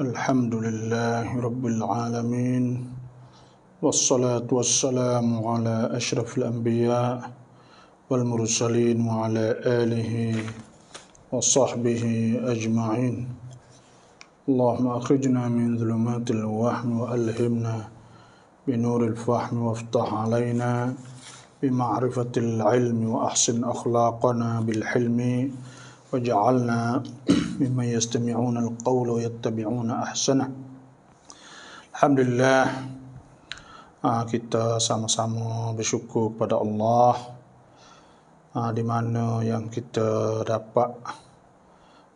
الحمد لله رب العالمين والصلاة والسلام على أشرف الأنبياء والمرسلين وعلى آله وصحبه أجمعين اللهم أخرجنا من ظلمات الوهم وألهمنا بنور الفهم وافتح علينا بمعرفة العلم وأحسن أخلاقنا بالحلم وجعلنا ممن يستمعون القول ويتبعون أحسنه الحمد لله ah, kita sama-sama bersyukur kepada Allah ah, di mana yang kita dapat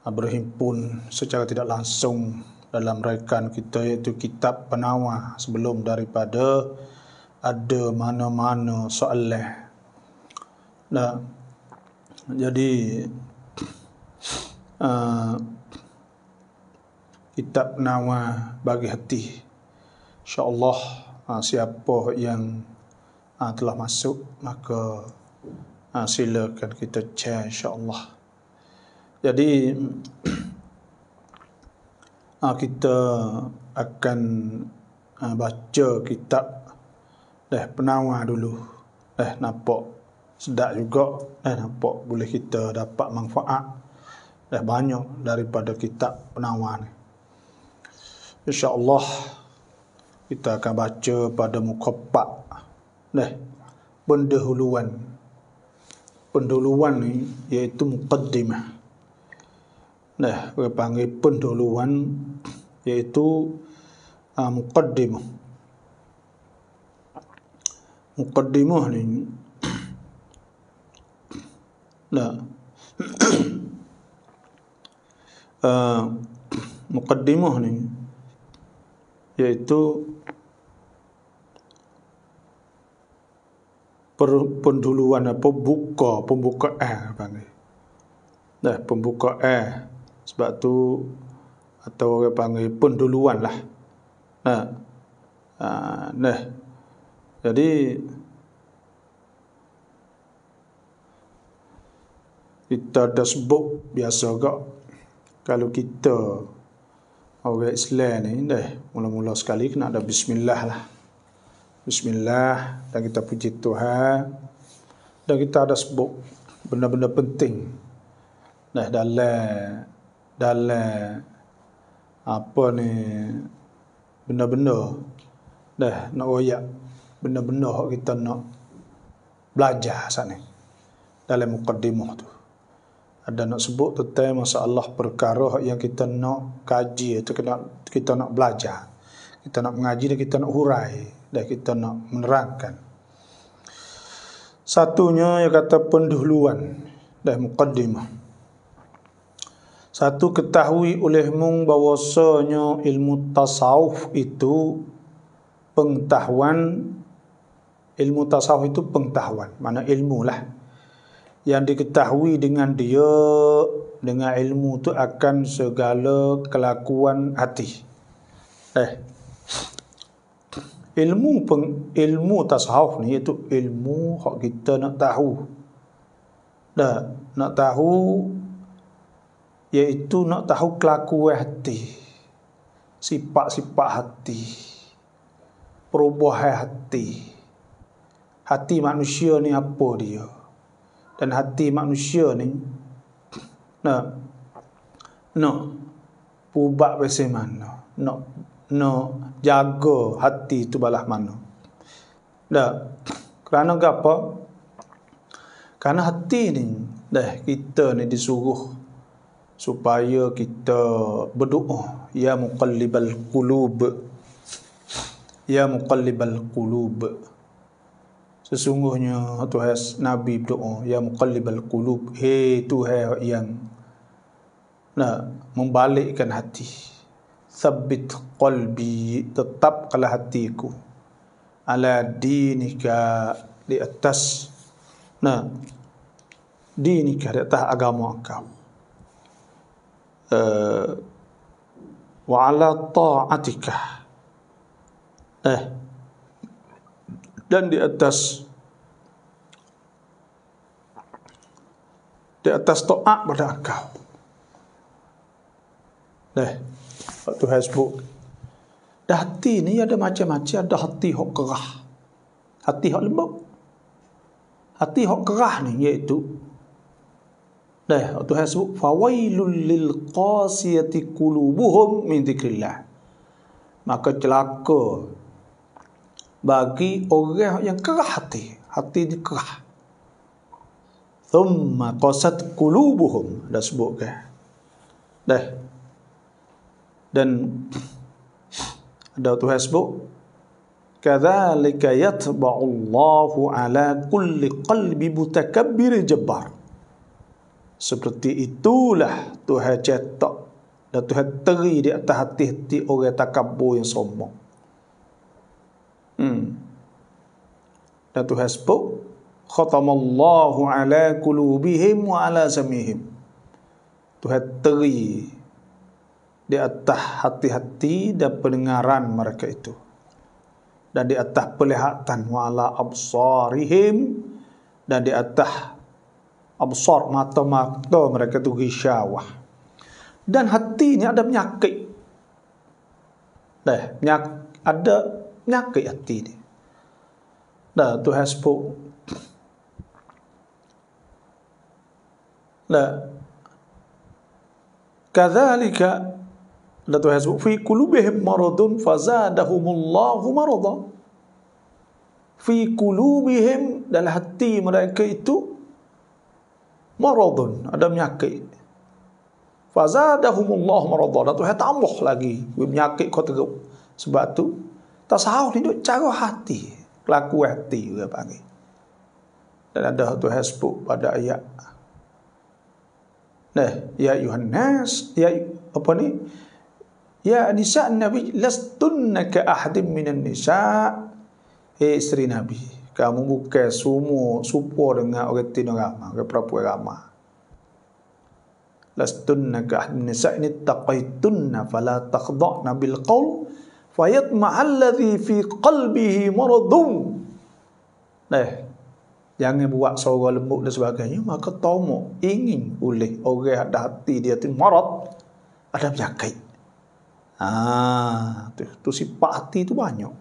ah, berhimpun secara tidak langsung dalam rekan kita iaitu kitab penawar sebelum daripada ada mana-mana soalan. Nah, jadi kitab ah, nawa bagi hati insyaallah uh, siapa yang uh, telah masuk maka uh, silakan kita share insyaallah jadi uh, kita akan uh, baca kitab dah penawa dulu eh nampak sedap juga eh nampak boleh kita dapat manfaat dah eh, banyak daripada kita penawar Insya Allah kita akan baca pada muka pak dah pendahuluan. Pendahuluan ni yaitu muqaddimah. Dah, kita panggil pendahuluan yaitu uh, ah, muqaddimah. Muqaddimah ni Nah. Uh, mukaddimah ni iaitu penduluan apa buka pembuka eh panggil dah pembuka eh sebab tu atau orang panggil penduluan lah nah uh, nah jadi kita ada sebut biasa gak kalau kita orang Islam ni dah mula-mula sekali kena ada bismillah lah bismillah dan kita puji Tuhan dan kita ada sebut benda-benda penting dah dalam dalam apa ni benda-benda dah nak royak benda-benda kita nak belajar sana dalam mukaddimah tu ada nak sebut tentang masalah perkara yang kita nak kaji atau kita nak, kita nak belajar kita nak mengaji dan kita nak hurai dan kita nak menerangkan satunya yang kata pendahuluan dan muqaddimah satu ketahui olehmu bahwasanya ilmu tasawuf itu pengetahuan ilmu tasawuf itu pengetahuan mana ilmu lah yang diketahui dengan dia dengan ilmu tu akan segala kelakuan hati eh ilmu peng, ilmu tasawuf ni itu ilmu hak kita nak tahu dah nak tahu iaitu nak tahu kelakuan hati sifat-sifat hati perubahan hati hati manusia ni apa dia dan hati manusia ni nak nak pubak besi mana nak nak jaga hati tu balah mana dah kerana apa kerana hati ni dah kita ni disuruh supaya kita berdoa ya muqallibal qulub ya muqallibal qulub Sesungguhnya Tuhan Nabi berdoa yang muqallibal qulub. Hei Tuhan yang nak membalikkan hati. Sabit qalbi tetapkanlah hatiku. Ala dinika di atas. Nah, dinika di atas agama kau. Uh, wa ala ta'atika. Eh, dan di atas di atas to'ak pada engkau Nah, waktu Facebook dah hati ni ada macam-macam ada hati hok kerah hati hok lembut hati hok kerah ni iaitu Nah, waktu Facebook fawailul lil qasiyati qulubuhum min dzikrillah maka celaka bagi orang yang kerah hati hati ni kerah thumma qasat qulubuhum dah sebut ke dah dan ada tu sebut kadzalika yatba'u Allahu ala kulli qalbi mutakabbir jabbar seperti itulah Tuhan cetak dan Tuhan teri di atas hati-hati orang takabur yang sombong Hmm. Dan Tuhan sebut khatamallahu ala qulubihim wa ala samihim. Tuhan teri di atas hati-hati dan pendengaran mereka itu. Dan di atas pelihatan wa ala absarihim dan di atas absar mata-mata mereka itu gisyawah. Dan hatinya ada penyakit. Dah, ada นักเกตีนะตัวแฮสปุนะกะดาลิกะนะตัวแฮสปุฟีกลุบิฮิมมารดุนฟาซาดะฮุมุลลอฮุมารดะฟีกลุบิฮิมดัลฮัตตีมะไรกะอิตุมารดุนอะดัมยักกิฟาซาดะฮุมุลลอฮุมารดะนะตัวแฮตัมบุฮลากีวิมยักกิคอตกุสบัตุ Tasawuf ni duk cara hati, kelaku hati juga panggil. Dan ada satu hasbuk pada ayat. Nah, ya Yohanes, ya apa ni? Ya nisa Nabi lastunna ka ahadin minan nisa. Eh isteri Nabi, kamu bukan semua supo dengan orang tino ramah, orang perempuan ramah. Lastunna ka ahadin nisa ini taqaitunna fala taqda'na bil qawl fayatma'alladhi fi qalbihi maradun Eh, jangan buat suara lembut dan sebagainya maka tomok ingin oleh orang yang ada hati dia tu marad ada penyakit ah ha, tu, tu si hati tu banyak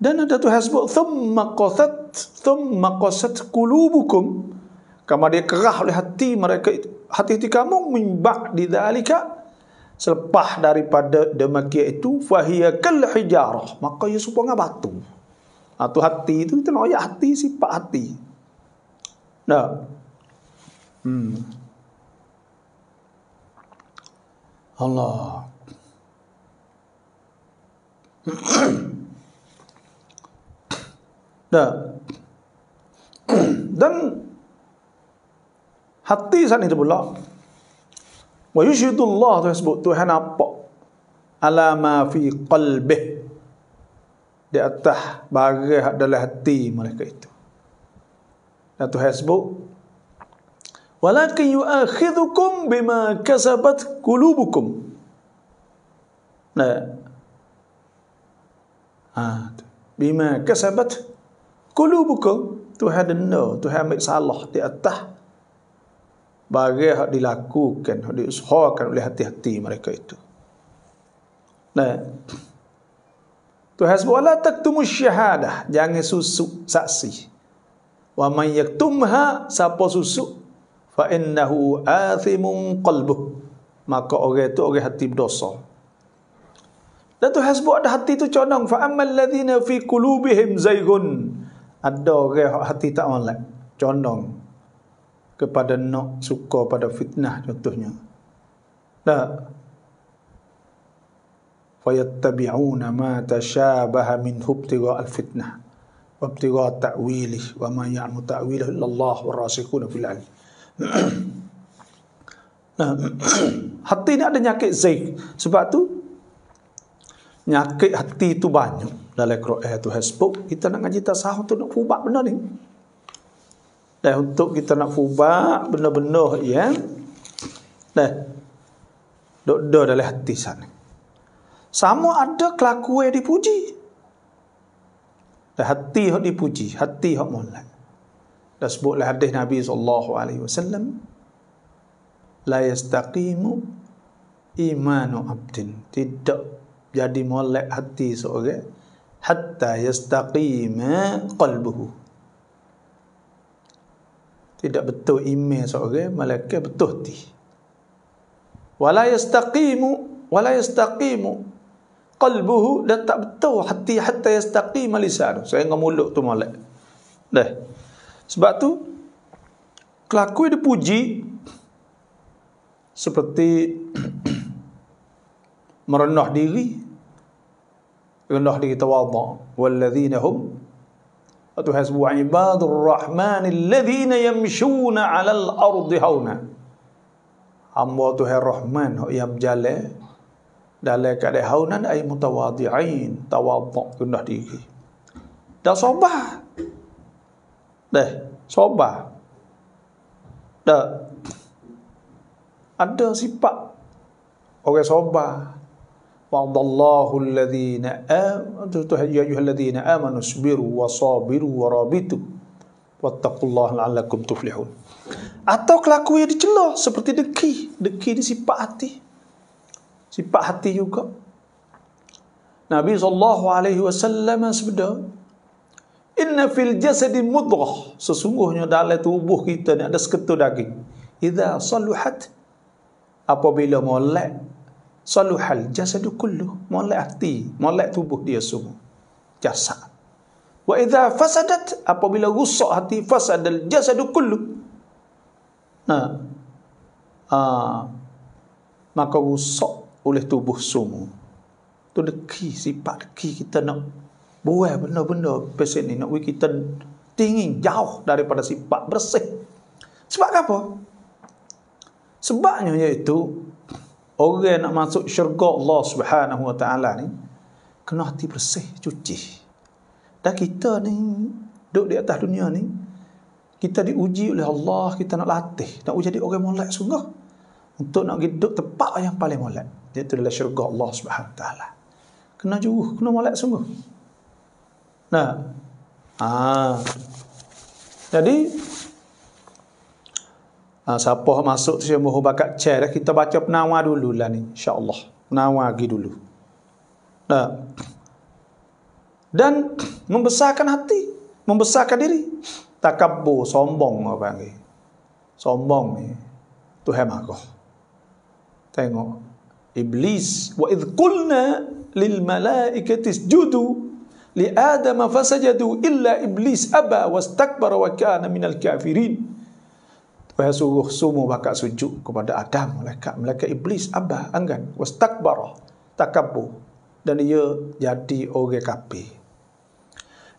dan ada tu hasbu thumma qasat thumma qasat qulubukum kama dia kerah oleh hati mereka hati-hati kamu min di dalikah selepas daripada demikian itu fahiya kal hijarah maka ia supaya batu atau ah, hati itu itu noya hati sifat hati nah hmm Allah nah dan hati sana itu pula Wa Allah tu sebut Tuhan apa? Alama fi qalbih di atas barang adalah hati mereka itu. tu Tuhan sebut Walakin yu'akhidhukum bima kasabat kulubukum. Nah. Ha. Bima kasabat kulubukum. Tuhan denda, Tuhan ambil salah di atas bagi hak dilakukan hak diusahakan oleh hati-hati mereka itu nah tu hasbullah taktumu syahadah jangan susuk saksi wa man yaktumha siapa susuk fa innahu athimun qalbu maka orang itu orang hati berdosa dan tu hasbullah hati itu condong fa ammal ladzina fi qulubihim zaygun ada orang hati tak online condong kepada nak suka pada fitnah contohnya. Tak. Fayattabi'una ma tashabaha min hubtiga al-fitnah. Wabtiga ta'wili wa ma ya'mu ta'wili illallah wa rasikuna fil alim. nah, hati ni ada nyakit zik. Sebab tu, nyakit hati tu banyak. Dalam Quran tu, Facebook, kita nak ngaji tasahun tu nak ubah benda ni. Dan untuk kita nak fubak benar-benar ya. Dah. Dok do dalam hati sana. Sama ada kelakuan dipuji. Dah hati hok dipuji, hati hok mulai. Dah sebutlah hadis Nabi sallallahu alaihi wasallam la yastaqimu imanu abdin tidak jadi molek hati seorang hatta yastaqima qalbuhu tidak betul iman seorang malaikat betul ti wala yastaqimu wala yastaqimu qalbuhu la tak betul hati hatta yastaqim lisan saya dengan mulut tu malak dah sebab tu kelakuan dia puji seperti merendah diri rendah diri tawadhu walladzina hum Tuhan wa ibadur rahman alladhina yamshuna 'alal ardi hauna. Hamba Tuhan Rahman hok yang berjalan dalam keadaan haunan ai mutawadhi'in, tawadhu' kunah diri. Dah sobah. Dah sobah. Dah ada sifat orang sobah. وعد الله الذين آمنوا يا أيها الذين آمنوا اصبروا وصابروا ورابطوا واتقوا الله لعلكم تفلحون atau kelakuan yang dicela seperti deki deki ni sifat hati sifat hati juga Nabi sallallahu alaihi wasallam sabda inna fil jasadi mudghah sesungguhnya dalam tubuh kita ni ada seketul daging idza saluhat apabila molek saluhal jasadu kullu molek hati molek tubuh dia semua jasa. wa idza fasadat apabila rusak hati fasadal jasadu kullu nah ah maka rusak oleh tubuh semua tu deki sifat deki kita nak buat benda-benda pesen ni nak kita tinggi jauh daripada sifat bersih sebab apa sebabnya iaitu orang nak masuk syurga Allah Subhanahu Wa Taala ni kena hati bersih, cuci. Dan kita ni duduk di atas dunia ni kita diuji oleh Allah, kita nak latih, nak jadi orang molek sungguh untuk nak hidup tepat yang paling molek. Itu adalah syurga Allah Subhanahu wa Taala. Kena jauh, kena molek sungguh. Nah. Ah. Jadi ha, siapa masuk tu saya mohon bakat chair dah kita baca penawar dululah ni insyaallah penawar lagi dulu ha. dan membesarkan hati membesarkan diri takabbur sombong apa panggil sombong ni Tuhan maha tengok iblis wa id qulna lil malaikati isjudu li adama fasajadu illa iblis aba wastakbara wa kana minal kafirin Wahai suruh semua bakat sujud kepada Adam, malaikat, malaikat iblis, abah, anggan, wastakbara, takabur. Dan ia jadi orang kapi.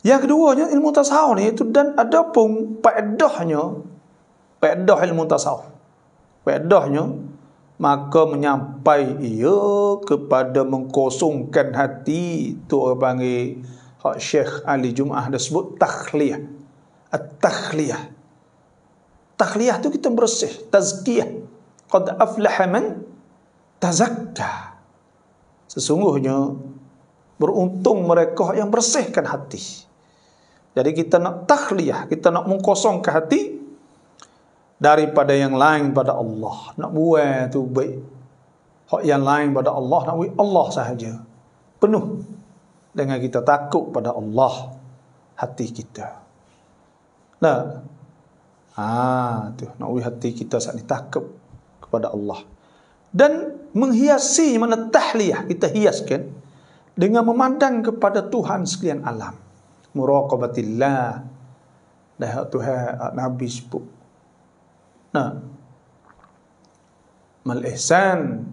Yang keduanya ilmu tasawuf ni itu dan ada pun paedahnya, paedah ilmu tasawuf. Paedahnya, maka menyampai ia kepada mengkosongkan hati tu orang panggil Syekh Ali Jumaah dia sebut takhliyah at-takhliyah Takhliyah tu kita bersih, tazkiyah. Qad aflaha man tazakka. Sesungguhnya beruntung mereka yang bersihkan hati. Jadi kita nak takhliyah, kita nak mengkosongkan hati daripada yang lain pada Allah. Nak buat tu baik. Hak yang lain pada Allah nak buat Allah sahaja. Penuh dengan kita takut pada Allah hati kita. Nah, Ha, tu nak ui hati kita saat ni takut kepada Allah dan menghiasi mana tahliyah kita hiaskan dengan memandang kepada Tuhan sekalian alam muraqabatillah dah Tuhan Nabi sebut nah mal ihsan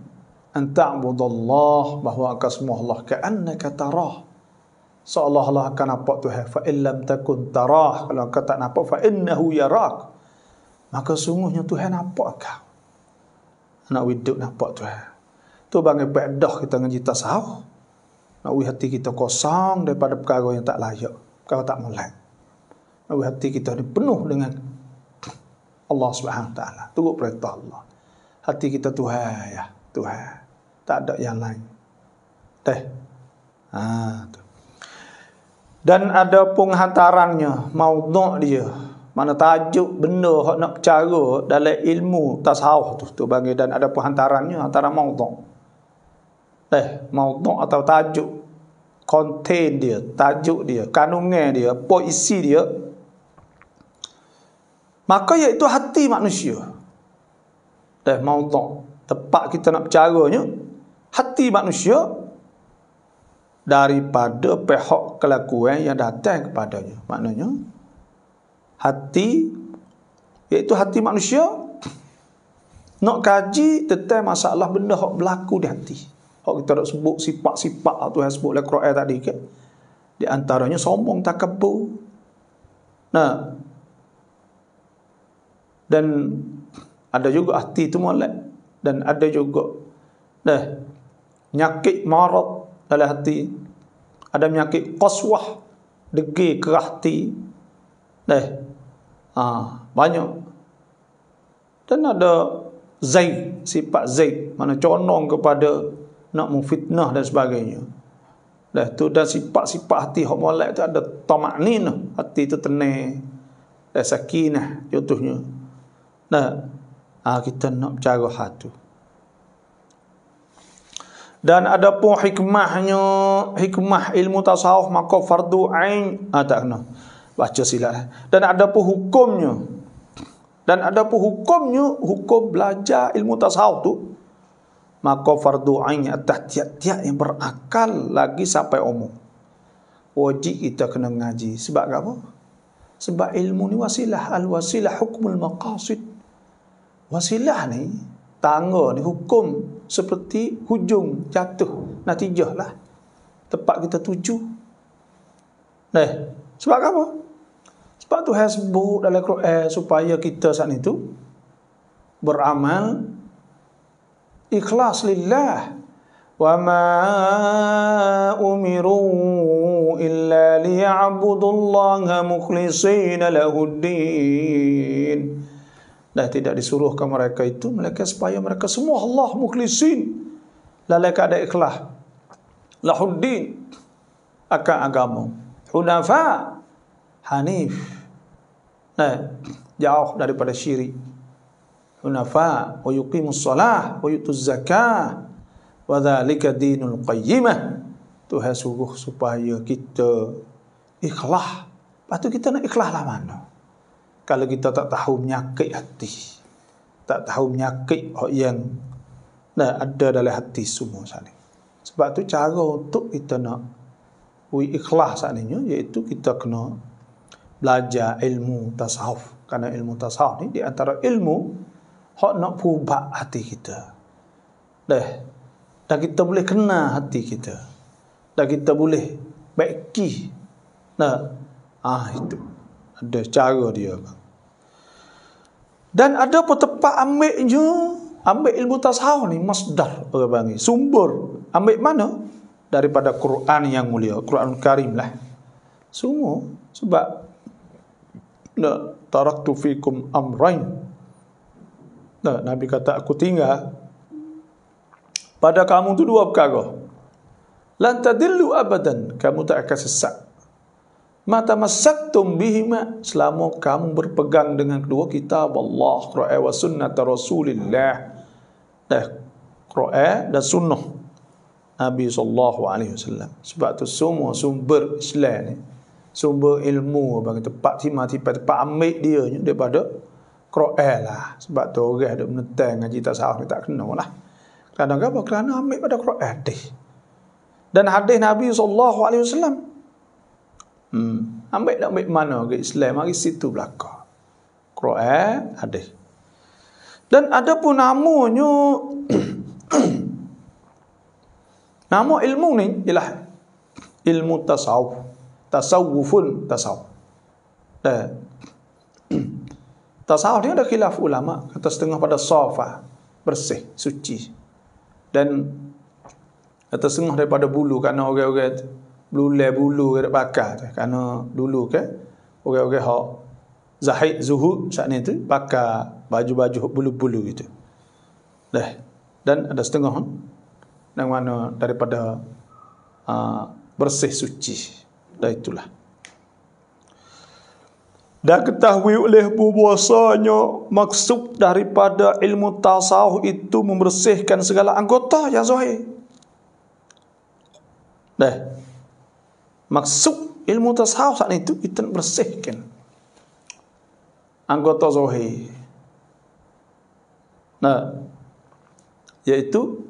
an ta'budallah bahwa engkau semua Allah ka'annaka tarah seolah-olah akan nampak Tuhan fa in takun tarah kalau engkau tak nampak fa innahu yarak maka sungguhnya Tuhan nampak kau nak widuk nampak Tuhan tu bangai pedah kita dengan cita sah, nak hati kita kosong daripada perkara yang tak layak kau tak mulai nak hati kita ni penuh dengan Allah Subhanahu taala turut perintah Allah hati kita Tuhan ya Tuhan tak ada yang lain teh ha, dan ada penghantarannya maudhu dia mana tajuk benda hok nak cara dalam ilmu tasawuf tu tu bagi dan ada perhantarannya antara maudhu eh maudhu atau tajuk konten dia tajuk dia kandungan dia apa isi dia maka iaitu hati manusia eh maudhu tempat kita nak bercaranya hati manusia daripada pihak kelakuan yang datang kepadanya maknanya hati iaitu hati manusia nak kaji tentang masalah benda hok berlaku di hati. Hok kita nak sebut sifat-sifat lah tu yang sebut oleh Quran tadi ke. Di antaranya sombong tak kebo. Nah. Dan ada juga hati tu molek dan ada juga dah nyakit marot dalam hati. Ada nyakit qaswah degi kerah hati Dah. Ha, banyak. Dan ada Zaid, sifat Zaid. Mana conong kepada nak memfitnah dan sebagainya. Dah tu dan sifat-sifat hati hak molek tu ada tamaknin hati tu tenang. Dah sakinah contohnya. Nah, ha, kita nak bercara hatu. Dan ada pun hikmahnya, hikmah ilmu tasawuf maka fardu ain. ha, tak kena baca sila eh. dan ada pun hukumnya dan ada pun hukumnya hukum belajar ilmu tasawuf tu maka fardu ain atas tiap-tiap yang berakal lagi sampai umur wajib kita kena ngaji sebab apa sebab ilmu ni wasilah al wasilah hukum al maqasid wasilah ni tangga ni hukum seperti hujung jatuh natijah lah tempat kita tuju Eh, sebab apa? Sebab tu hasbuk dalam Quran eh, supaya kita saat itu beramal ikhlas lillah wa ma umiru illa liya'budullaha mukhlisina lahuddin dah tidak disuruhkan mereka itu mereka supaya mereka semua Allah mukhlisin lalai keadaan ikhlas lahuddin akan agama hunafa' hanif nah jauh daripada syirik hunafa wa yuqimus salah wa yutuz zakah wa dzalika dinul qayyimah Tuhan suruh supaya kita ikhlas. Lepas tu kita nak ikhlas lah mana? Kalau kita tak tahu menyakit hati. Tak tahu menyakit yang dah ada dalam hati semua sana. Sebab tu cara untuk kita nak ikhlas sana iaitu kita kena belajar ilmu tasawuf karena ilmu tasawuf ni di antara ilmu hak nak pubak hati kita dah dah kita boleh kena hati kita dah kita boleh baiki nah ah itu ada cara dia dan ada pun tempat ambilnya ambil ilmu tasawuf ni masdar orang panggil sumber ambil mana daripada Quran yang mulia Quran Karim lah semua sebab na taraktu fikum amrain nah, nabi kata aku tinggal pada kamu tu dua perkara lan tadillu abadan kamu tak akan sesat mata masak masaktum bihima selama kamu berpegang dengan kedua kitab Allah Quran wa sunnah Rasulillah Dah Quran dan sunnah Nabi sallallahu alaihi wasallam sebab tu semua sumber Islam ni sumber ilmu bagi tempat sima tipe tempat ambil dia daripada Quran lah sebab tu orang ada menentang ngaji tak sah tak kena lah kerana apa kerana ambil pada Quran hadis dan hadis Nabi sallallahu alaihi wasallam hmm ambil nak ambil mana ke Islam mari situ belaka Quran hadis dan ada pun namanya nama ilmu ni ialah ilmu tasawuf tasawufun tasawuf. Eh. tasawuf ni ada khilaf ulama kata setengah pada safa bersih suci dan kata setengah daripada bulu kerana orang-orang bulu bulu kat bakar kerana dulu ke orang-orang hak zahid zuhud saat ni tu bakar baju-baju bulu-bulu gitu dah dan ada setengah eh, yang mana daripada uh, bersih suci dan itulah. Dan ketahui oleh bubuasanya maksud daripada ilmu tasawuf itu membersihkan segala anggota yang zahir. Dah. Maksud ilmu tasawuf saat itu itu membersihkan anggota zahir. Nah, yaitu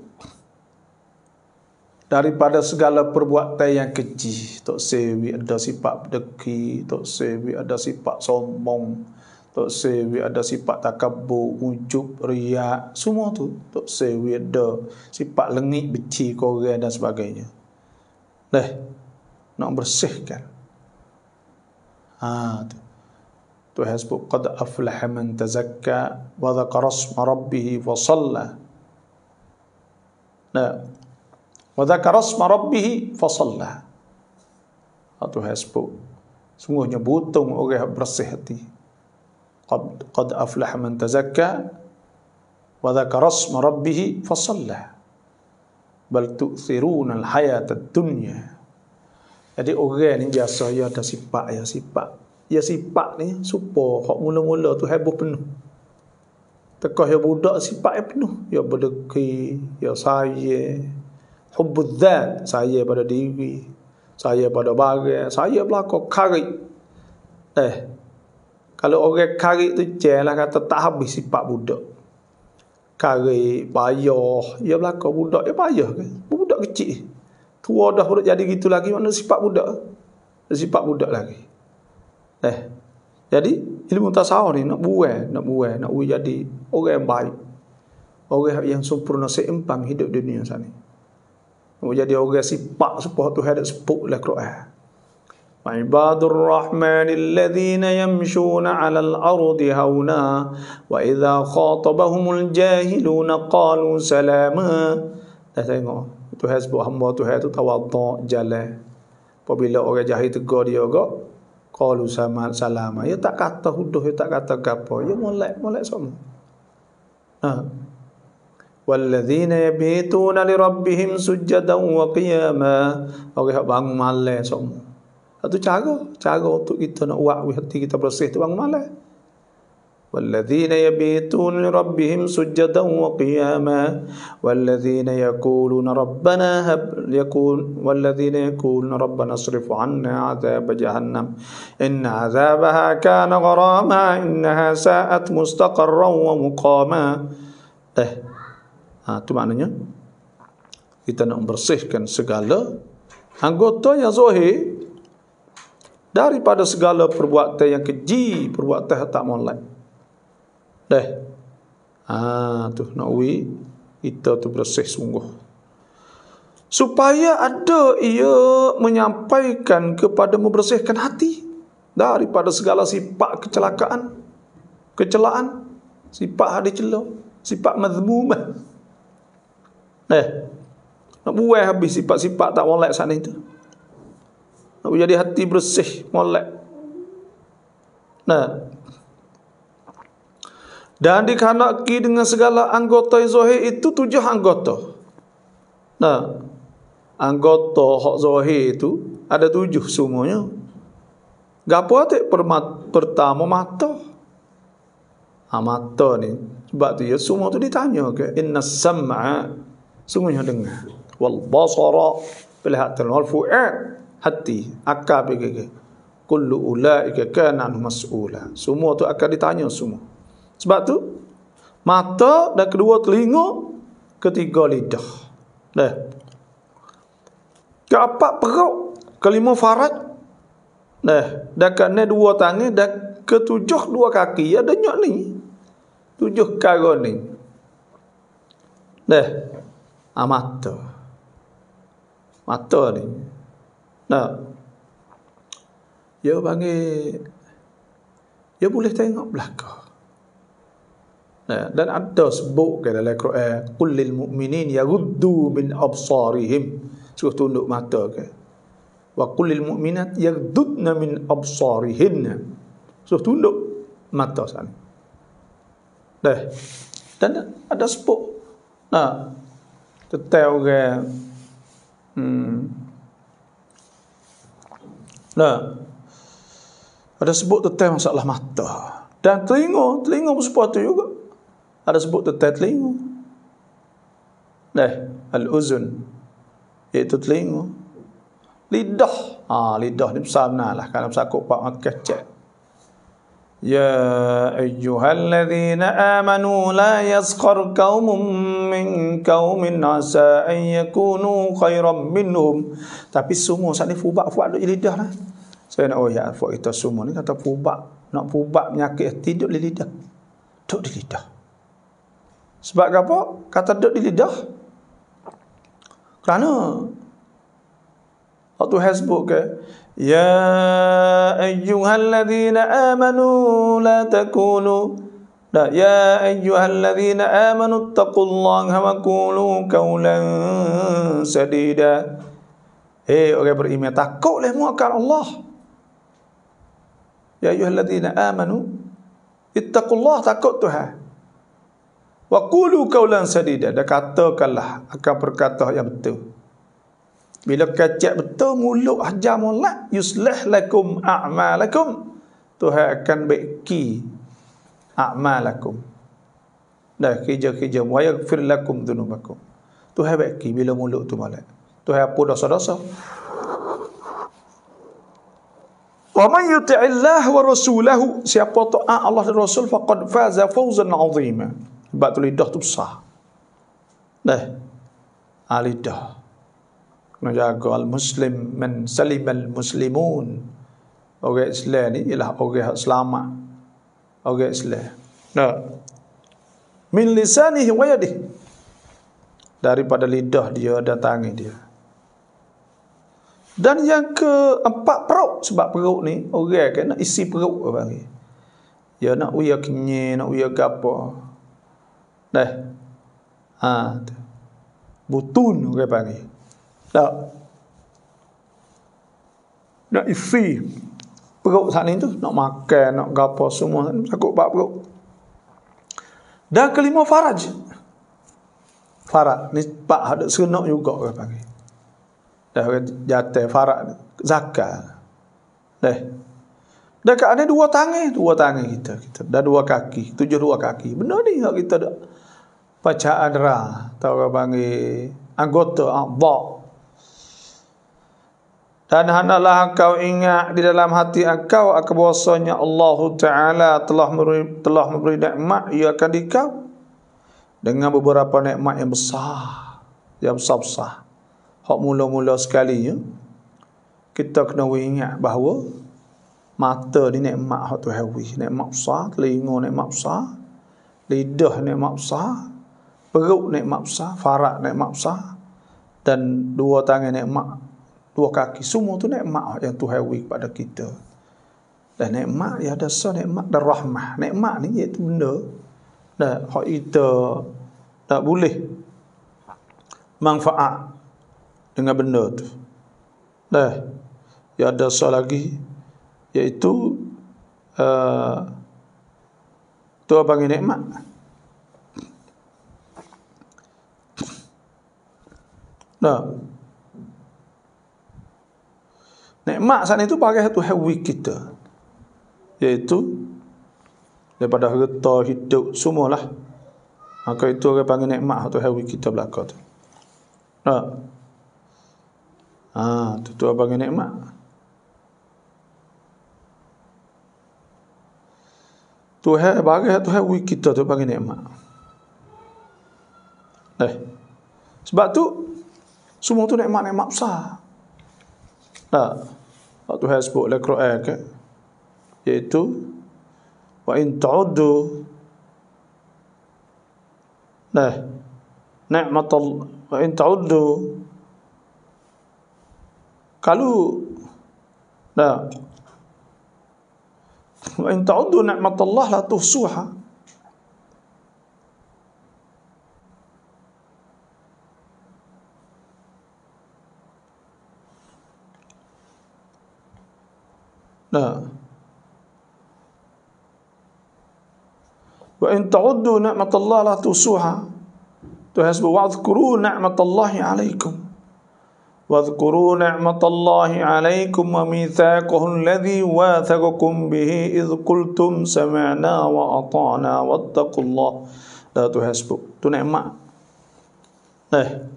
daripada segala perbuatan yang keji tok sewi ada sifat deki tok sewi ada sifat sombong tok sewi ada sifat takabur ujub riak semua tu tok sewi ada sifat Lengik beci korang dan sebagainya leh nak bersihkan ha tu tu hasbuk qad aflaha man tazakka wa dhakara rabbih fa nah Wadzakarasma rabbihi fasallah. Atau hasbu. Sungguhnya butung orang yang bersih hati. Qad, qad aflah man tazakka. Wadzakarasma rabbihi fasallah. Bal tu'thiruna alhayata dunya. Jadi orang ni biasa ya ada sifat ya sifat. Ya sifat ni supo kok mula-mula tu hebo penuh. Tekah ya budak sifat ya penuh. Ya berdeki, ya saya, hubbudzat saya pada diri saya pada barang saya belako karik eh kalau orang karik tu jelah kata tak habis sifat budak karik bayar, dia belako budak dia bayar. kan budak kecil tua dah budak jadi gitu lagi mana sifat budak sifat budak lagi eh jadi ilmu tasawuf ni nak buai, nak buai, nak buai jadi orang yang baik orang yang sempurna seimbang hidup dunia sana Mau jadi orang sipak sepuh tu hadap sepuk lah Quran. Eh. Ibadur Rahman alladhina yamshuna 'ala al-ardi hauna wa idza khatabahumul jahiluna qalu salama. Dah tengok. Tu has buat hamba tu hai tu tawadhu jalan. Apabila orang jahil tegur dia juga qalu salama. Ya tak kata huduh, ya tak kata gapo. Ya molek, molek semua. Ha. والذين يبيتون لربهم سجدا وقياما اوه بان مالا سوم itu cara cara تو kita nak buat hati kita bersih tu bangun malam والذين يبيتون لربهم سجدا وقياما والذين يقولون ربنا هب يكون والذين يقولون ربنا اصرف عنا عذاب جهنم إن عذابها كان غراما إنها ساءت مستقرا ومقاما إه Ha, itu maknanya kita nak membersihkan segala anggota yang zahir daripada segala perbuatan yang keji, perbuatan yang tak mulai. Dah, Ha, tu nak wi kita tu bersih sungguh. Supaya ada ia menyampaikan kepada membersihkan hati daripada segala sifat kecelakaan, kecelaan, sifat hadis celah, sifat madzmumah. Eh. Nak buai habis sifat-sifat tak molek sana itu. Nak jadi hati bersih, molek. Nah. Dan dikhanaki dengan segala anggota zahir itu tujuh anggota. Nah. Anggota hak zahir itu ada tujuh semuanya. Gapo atik pertama mata. Ah mata ni sebab tu ya semua tu ditanya ke okay? inna sam'a Semuanya dengar. Wal basara pelihatan wal fu'ad hati akal begitu. Kullu ulaika kana mas'ula. Semua tu akan ditanya semua. Sebab tu mata dan kedua telinga ketiga lidah. Dah. Ke apa perut, kelima faraj. Dah. Dan kena dua tangan dan ketujuh dua kaki. Ya denyok ni. Tujuh karo ni. Dah a mata. Mata ni. Nah. Dia panggil dia boleh tengok belakang. Nah, dan ada sebut ke dalam Al-Quran, "Qul lil mu'minin yaghuddu min absarihim." Suruh tunduk mata ke. "Wa qul mu'minat mu'minat yaghuddna min absarihin." Suruh tunduk mata sana. Dah. Dan ada sebut. Nah, 就丢嘅，嗯，nah, hmm. ada sebut tetap masalah mata dan telingo, telingo pun sepatu juga ada sebut tetap telingo. Nah, eh, al-uzun iaitu telingo. lidah ha, lidah ni besar benar lah kalau sakup pak maka kecil ya ayyuhalladzina amanu la yaskar kaumum min kaumin nasa an yakunu khairan minum tapi semua sat ni fubak fubak duk lidah lah saya nak oh ya fubak kita semua ni kata fubak nak fubak penyakit tidur di lidah duk di lidah sebab apa kata duk di lidah kerana atau hasbuk ke ya ayyuhalladzina amanu la takunu يا أيها الذين آمنوا اتقوا الله وقولوا قولا سديدا Hei orang beriman takutlah mu akan Allah. Ya ayyuhallazina amanu ittaqullaha takut tuh. Wa qulu qawlan sadida dan katakanlah akan berkata yang betul. Bila kacak betul mulut hajar molat lakum a'malakum Tuhan akan baiki a'malakum. Dah kerja-kerja wa yaghfir lakum dhunubakum. Tuhan baik ki bila mulut tu malak. Tuhan apa dosa-dosa? Wa man yuti'i Allah wa rasulahu siapa taat ah, Allah dan Rasul faqad faza fawzan 'azima. Sebab tu lidah tu besar. Dah. Alidah. Ah, Kena jaga al-muslim man salimal muslimun. Orang Islam ni ialah orang yang selamat orang okay, Islam. Nah. Min lisanihi wa yadihi. Daripada lidah dia dan dia. Dan yang keempat perut sebab perut ni orang kan nak isi perut apa panggil. Ya nak uya kenyi, nak uya gapo. Dah. Ha. Butun orang panggil. Tak. Nak isi perut sana itu nak makan nak gapo semua sakut bab perut dan kelima faraj faraj ni pak hadak senok juga ke pagi dah jate faraj zakat Dah. dah ada dua tangan dua tangan kita kita dah dua kaki tujuh dua kaki benar ni kita dah pacaan ra tahu ke panggil anggota adha dan hanalah kau ingat di dalam hati kau akan Allah Ta'ala telah memberi, telah memberi nikmat ia akan di Dengan beberapa nekmat yang besar. Yang besar-besar. Hak mula-mula sekali ya. Kita kena ingat bahawa mata ni nekmat, hak tu hawi. Nikmat besar. Telinga nikmat besar. Lidah nekmat besar. Perut nekmat besar. Farak nekmat besar. Dan dua tangan nekmat dua kaki semua tu nikmat yang Tuhan beri kepada kita dan nikmat ya ada so nikmat dan rahmah nikmat ni iaitu benda dan hak kita tak boleh manfaat dengan benda tu dah ya ada so lagi iaitu uh, tu apa panggil nikmat nah Nikmat saat itu bagai satu hewi kita. Iaitu daripada harta hidup semualah. Maka itu orang panggil nikmat satu hewi kita belakang tu. Ha. Ha, tu tu orang panggil nikmat. Tu hai bagai satu hewi kita tu panggil nikmat. Eh. Sebab tu semua tu nikmat-nikmat besar. Tak. waktu Tuhan sebut dalam Quran ke? Iaitu wa in tu'uddu Nah. Ni'matul wa in tu'uddu Kalau Nah. Wa in tu'uddu ni'matullah la tuhsuha. وإن تعدوا نعمة الله لا توصوها تحسبوا واذكروا نعمة الله عليكم واذكروا نعمة الله عليكم وميثاقه الذي واثقكم به إذ قلتم سمعنا وأطعنا واتقوا الله لا تحسبوا تنعم إيه.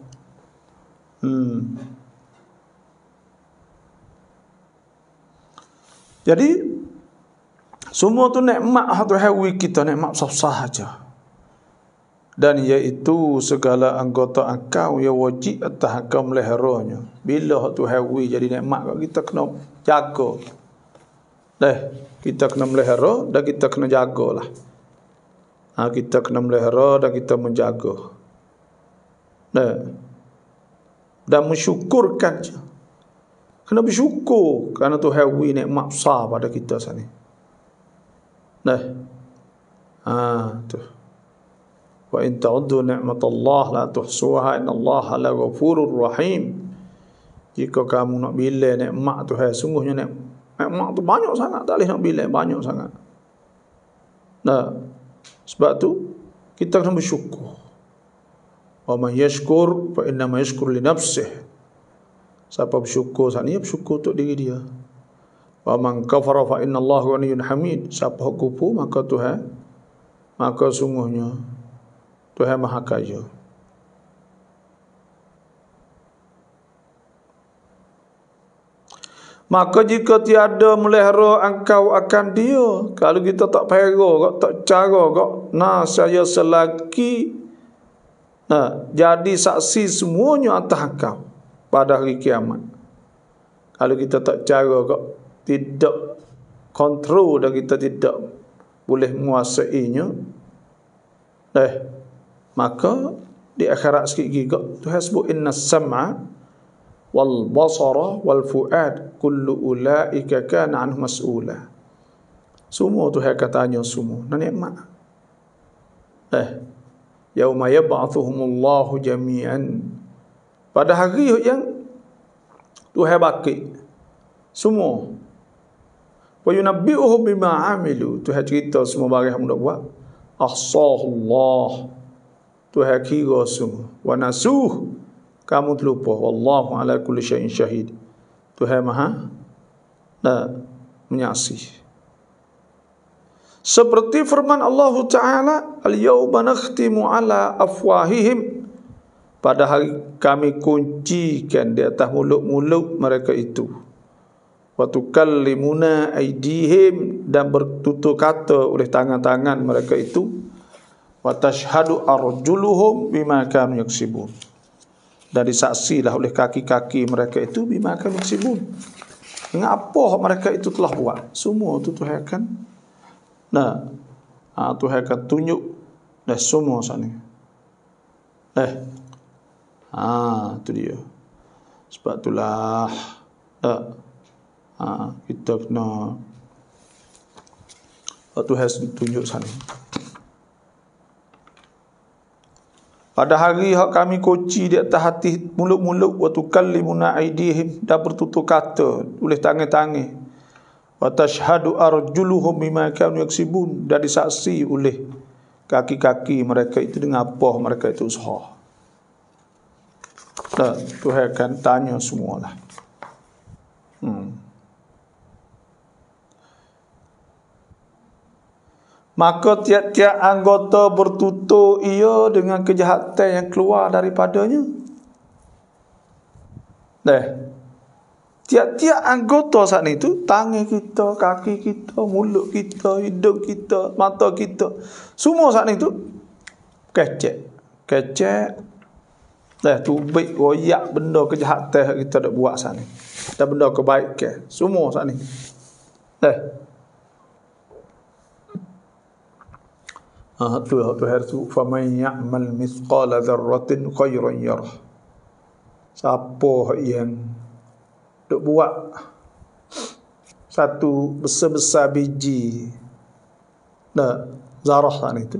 Jadi semua tu mak hatu hewi kita nikmat susah aja. Dan yaitu segala anggota engkau yang wajib atas engkau meleheranya. Bila hatu hewi jadi mak kita kena jago Deh, kita kena melihara dan kita kena jago lah. Ha, kita kena melihara dan kita menjago Deh. Dan mensyukurkan. Dan Kena bersyukur kerana tu beri nikmat maksa pada kita sana. Nah. Ha, tu. Wa in ta'uddu ni'matallah la tuhsuha inna la ghafurur rahim. Jika kamu nak bila nikmat tu hai, sungguhnya nikmat tu banyak sangat. Tak boleh nak bila, banyak sangat. Nah, sebab tu, kita kena bersyukur. Wa man yashkur, fa inna ma yashkur li nafsih. Siapa bersyukur saat ini, bersyukur untuk diri dia. Wa man kafara fa inna Allah ghaniyyun hamid. Siapa kufu maka Tuhan maka sungguhnya Tuhan Maha Kaya. Maka jika tiada melihara engkau akan dia. Kalau kita tak pera, kok, tak cara, kok, nah saya selagi nah, jadi saksi semuanya atas engkau pada hari kiamat. Kalau kita tak cara kok tidak kontrol dan kita tidak boleh menguasainya. Eh, maka di akhirat sikit gigi Tuhan sebut inna sam'a wal basara wal fuad kullu ulaika kana anhu mas'ula. Semua tu Tuhan katanya semua. Nah nikmat. Eh, yauma yab'athuhumullahu jami'an pada hari yang Tuhan baki semua wa yunabbi'uhum bima amilu Tuhan cerita semua barang hamba nak buat ahsallah Tuhan kira semua wa nasuh kamu terlupa wallahu ala kulli syai'in syahid Tuhan maha la menyaksi seperti firman Allah taala al yauma nakhtimu ala afwahihim pada hari kami kuncikan di atas mulut-mulut mereka itu waktu kallimuna aidihim dan bertutur kata oleh tangan-tangan mereka itu wa tashhadu arjuluhum bima kanu yaksibun dan disaksilah oleh kaki-kaki mereka itu bima kanu yaksibun dengan apa mereka itu telah buat semua itu Tuhan akan nah ha, Tuhan akan tunjuk dan semua sana eh Ha, tu dia. Sebab itulah tak. Ha, kita kena Allah Tuhan tunjuk sana. Pada hari hak kami koci di atas hati muluk-muluk wa tukallimuna aidihim dan bertutur kata oleh tangan-tangan wa tashhadu arjuluhum bima kanu yaksibun dan disaksi oleh kaki-kaki mereka itu dengan apa mereka itu usaha tak, Tuhan akan tanya semualah. Hmm. Maka tiap-tiap anggota bertutur ia dengan kejahatan yang keluar daripadanya. Dah, eh, Tiap-tiap anggota saat itu tangan kita, kaki kita, mulut kita, hidung kita, mata kita. Semua saat itu tu, kecek. Kecek, Teh tubik royak benda kejahatan teh kita dak buat sana. Dan benda kebaikan semua sana. Teh. Ah tu lah, tu her tu fa man ya'mal mithqala dharratin khairan yarah. Siapa yang dak buat satu besar-besar biji nah zarah sana itu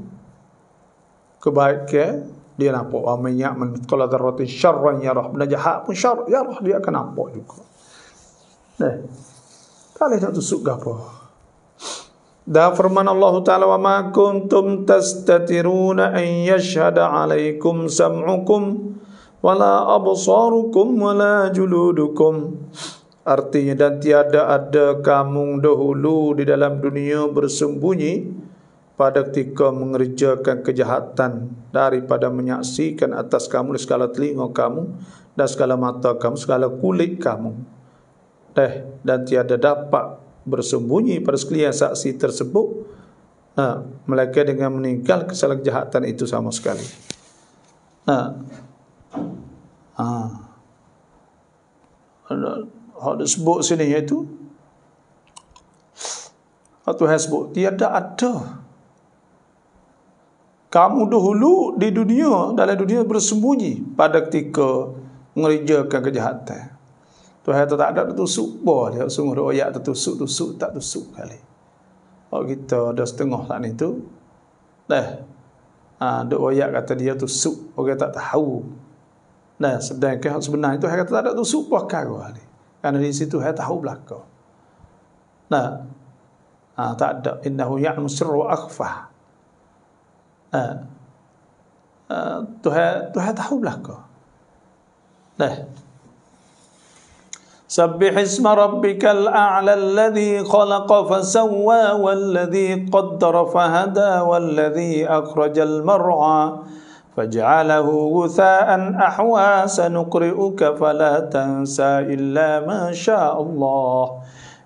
kebaikan dia nampak wa man ya'mal mithqala dzarratin syarran yarah bila jahat pun syar yarah ya dia akan nampak juga nah tak leh tak tusuk gapo Da firman Allah Ta'ala wa ma kuntum tastatiruna an yashhada alaikum sam'ukum wala absarukum wala juludukum artinya dan tiada ada kamu dahulu di dalam dunia bersembunyi pada ketika mengerjakan kejahatan daripada menyaksikan atas kamu segala telinga kamu dan segala mata kamu, segala kulit kamu. Eh, dan tiada dapat bersembunyi pada sekalian saksi tersebut nah, ha, mereka dengan meninggal kesalahan kejahatan itu sama sekali. Nah, Ah. Ada sebut sini iaitu. Atau sebut tiada ada kamu dahulu di dunia dalam dunia bersembunyi pada ketika mengerjakan kejahatan Tuhan tu tak ada tertusuk bah dia sungguh royak tertusuk tusuk tak tusuk kali oh kita dah setengah tak lah ni tu dah ah ha, dok royak kata dia tusuk orang tak tahu Nah sedangkan hak sebenar itu kata tak ada tusuk bah kau lah ni karena di situ dia tahu belakang. nah ha, tak ada innahu ya'lamu sirra wa akhfa تهي آه. آه، تهي تحوب لك لا سبح اسم ربك الأعلى الذي خلق فسوى والذي قدر فهدى والذي أخرج المرعى فاجعله غثاء أحوى سنقرئك فلا تنسى إلا ما شاء الله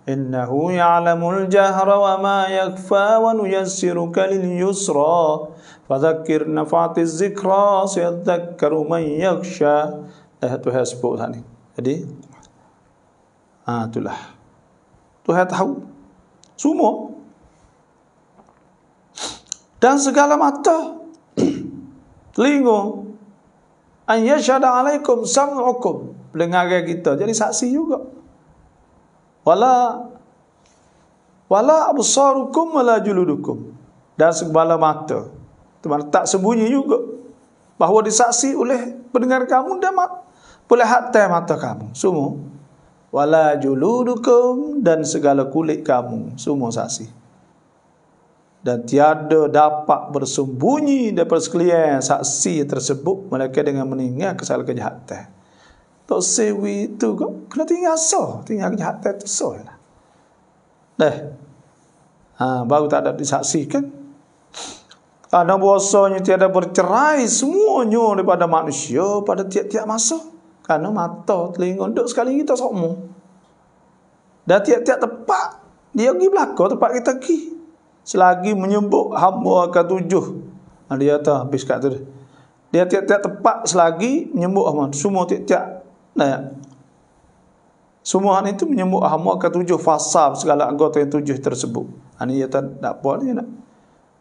إنه يعلم الجهر وما يكفى ونيسرك لليسرى Fadzakir nafati zikra Siyadzakkaru man yaksha Eh tu saya sebut tadi Jadi ha, Itulah Tu saya tahu Semua Dan segala mata telingu An yashada alaikum sam'ukum Pendengarai kita Jadi saksi juga Wala Wala absarukum wala juludukum Dan segala mata Tuan tak sembunyi juga bahawa disaksi oleh pendengar kamu dan mat, boleh hatta mata kamu semua wala juludukum dan segala kulit kamu semua saksi dan tiada dapat bersembunyi daripada sekalian saksi tersebut mereka dengan meninggal kesalahan kejahatan tok sewi tu kena tinggal so tinggal kejahatan tu so lah ha, baru tak dapat disaksikan Karena bosonya tiada bercerai semuanya daripada manusia pada tiap-tiap masa. Karena mata telinga duduk sekali kita sokmu. Dan tiap-tiap tempat dia pergi belakang tempat kita pergi. Selagi menyebut hamba akan tujuh. Dia tak habis kat tu. Dia tiap-tiap tempat selagi menyebut hamba. Semua tiap-tiap. Nah, ya. Semua hal itu menyebut hamba akan tujuh. Fasab segala anggota yang tujuh tersebut. Ini dia tak dapat. Ini nak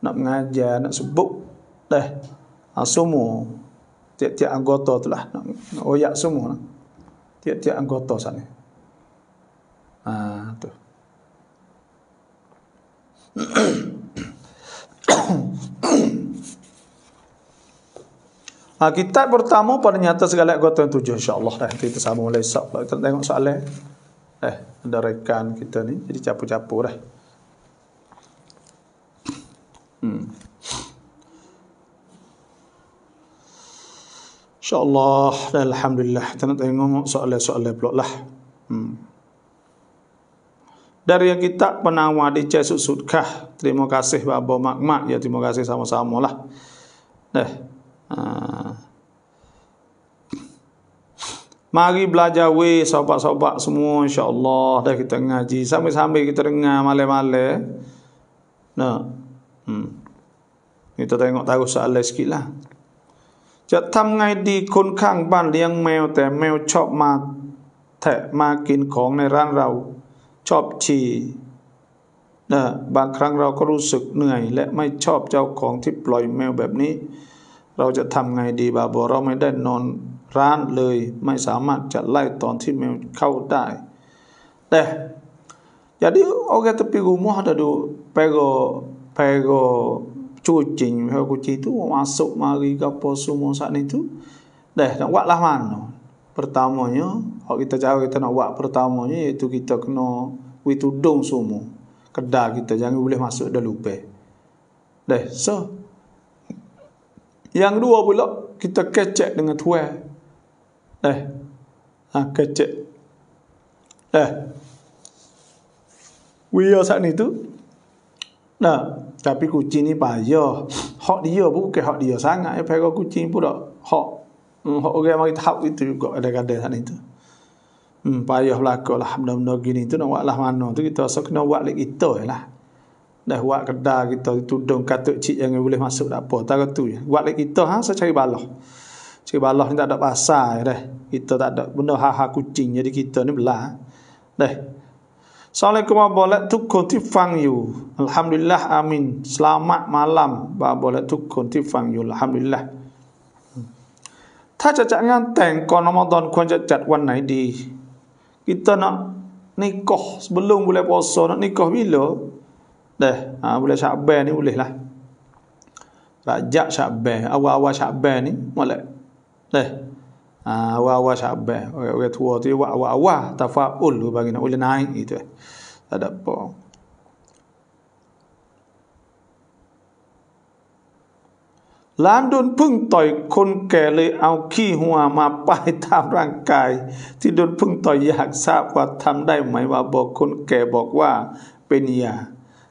nak mengajar, nak sebut dah ha, semua tiap-tiap anggota tu lah nak, nak royak semua lah. tiap-tiap anggota sana ha, tu ha, kita pertama pada nyata segala anggota yang tujuh insyaAllah dah kita sambung oleh kita tengok soalan eh ada rekan kita ni jadi capu-capu dah eh. Hmm. InsyaAllah Alhamdulillah Kita nak tengok soalan-soalan pula lah hmm. Dari yang kita penawar di Cesut Sudkah Terima kasih babo Makmak Ya terima kasih sama-sama lah Dah ha. Mari belajar we sobat-sobat semua insyaallah dah kita ngaji sambil-sambil kita dengar malam-malam. Nah, hmm. kita tengok taruh soalan sikit lah จะทำไงดีคนข้างบ้านเลี้ยงแมวแต่แมวชอบมาแทะมากินของในร้านเราชอบฉี่นะบางครั้งเราก็รู้สึกเหนื่อยและไม่ชอบเจ้าของที่ปล่อยแมวแบบนี้เราจะทำไงดีบาบอเราไม่ได้นอนร้านเลยไม่สามารถจะไล่ตอนที่แมวเข้าได้แต่ jadi orang tepi rumah ada duk pego Pego cucing pergo kucing itu masuk mari ke apa semua saat ni tu dah nak lah mana pertamanya kalau kita cara kita nak buat pertamanya iaitu kita kena we tudung semua kedah kita jangan boleh masuk dah lupa dah so yang dua pula kita kecek dengan tuan dah ha, kecek dah we saat ni tu nah tapi kucing ni payah hak dia bukan hak dia sangat ya pergi kucing pula hak hmm, hak orang mari tahap itu juga ada kada sana itu hmm payah belaka lah benda-benda gini itu nak buat lah mana Itu kita rasa kena buat lagi itu, ya lah dah buat kedai kita tudung katuk cik yang boleh masuk tak apa tak tu je buat lagi itu, ha saya cari balah cari balah ni tak ada pasal ya deh kita tak ada benda ha-ha kucing jadi kita ni belah ha. deh Assalamualaikum Abah Bolet tu konti fang you. Alhamdulillah amin. Selamat malam Abah Bolet tu konti fang you. Alhamdulillah. Tak jajak ngan teng kon Ramadan kon jajak wan nai di. Kita nak nikah sebelum boleh puasa nak nikah bila? Dah, ha, boleh Syaban ni boleh lah. Rajak Syaban, awal-awal Syaban ni boleh. Dah. าวว่่ w a w ว s h a b b ท w e ว w า t i wa wa wa tafaul b a อุลนา l i n อต itu ada po ล a m โดนพึ่งต่อยคนแก่เลยเอาขี้หัวมาป้ายตามร่างกายที่โดนพึ่งต่อยอยากทราบว่าทำได้ไหม ว่า บอกคนแก่บอกว่าเป็นยา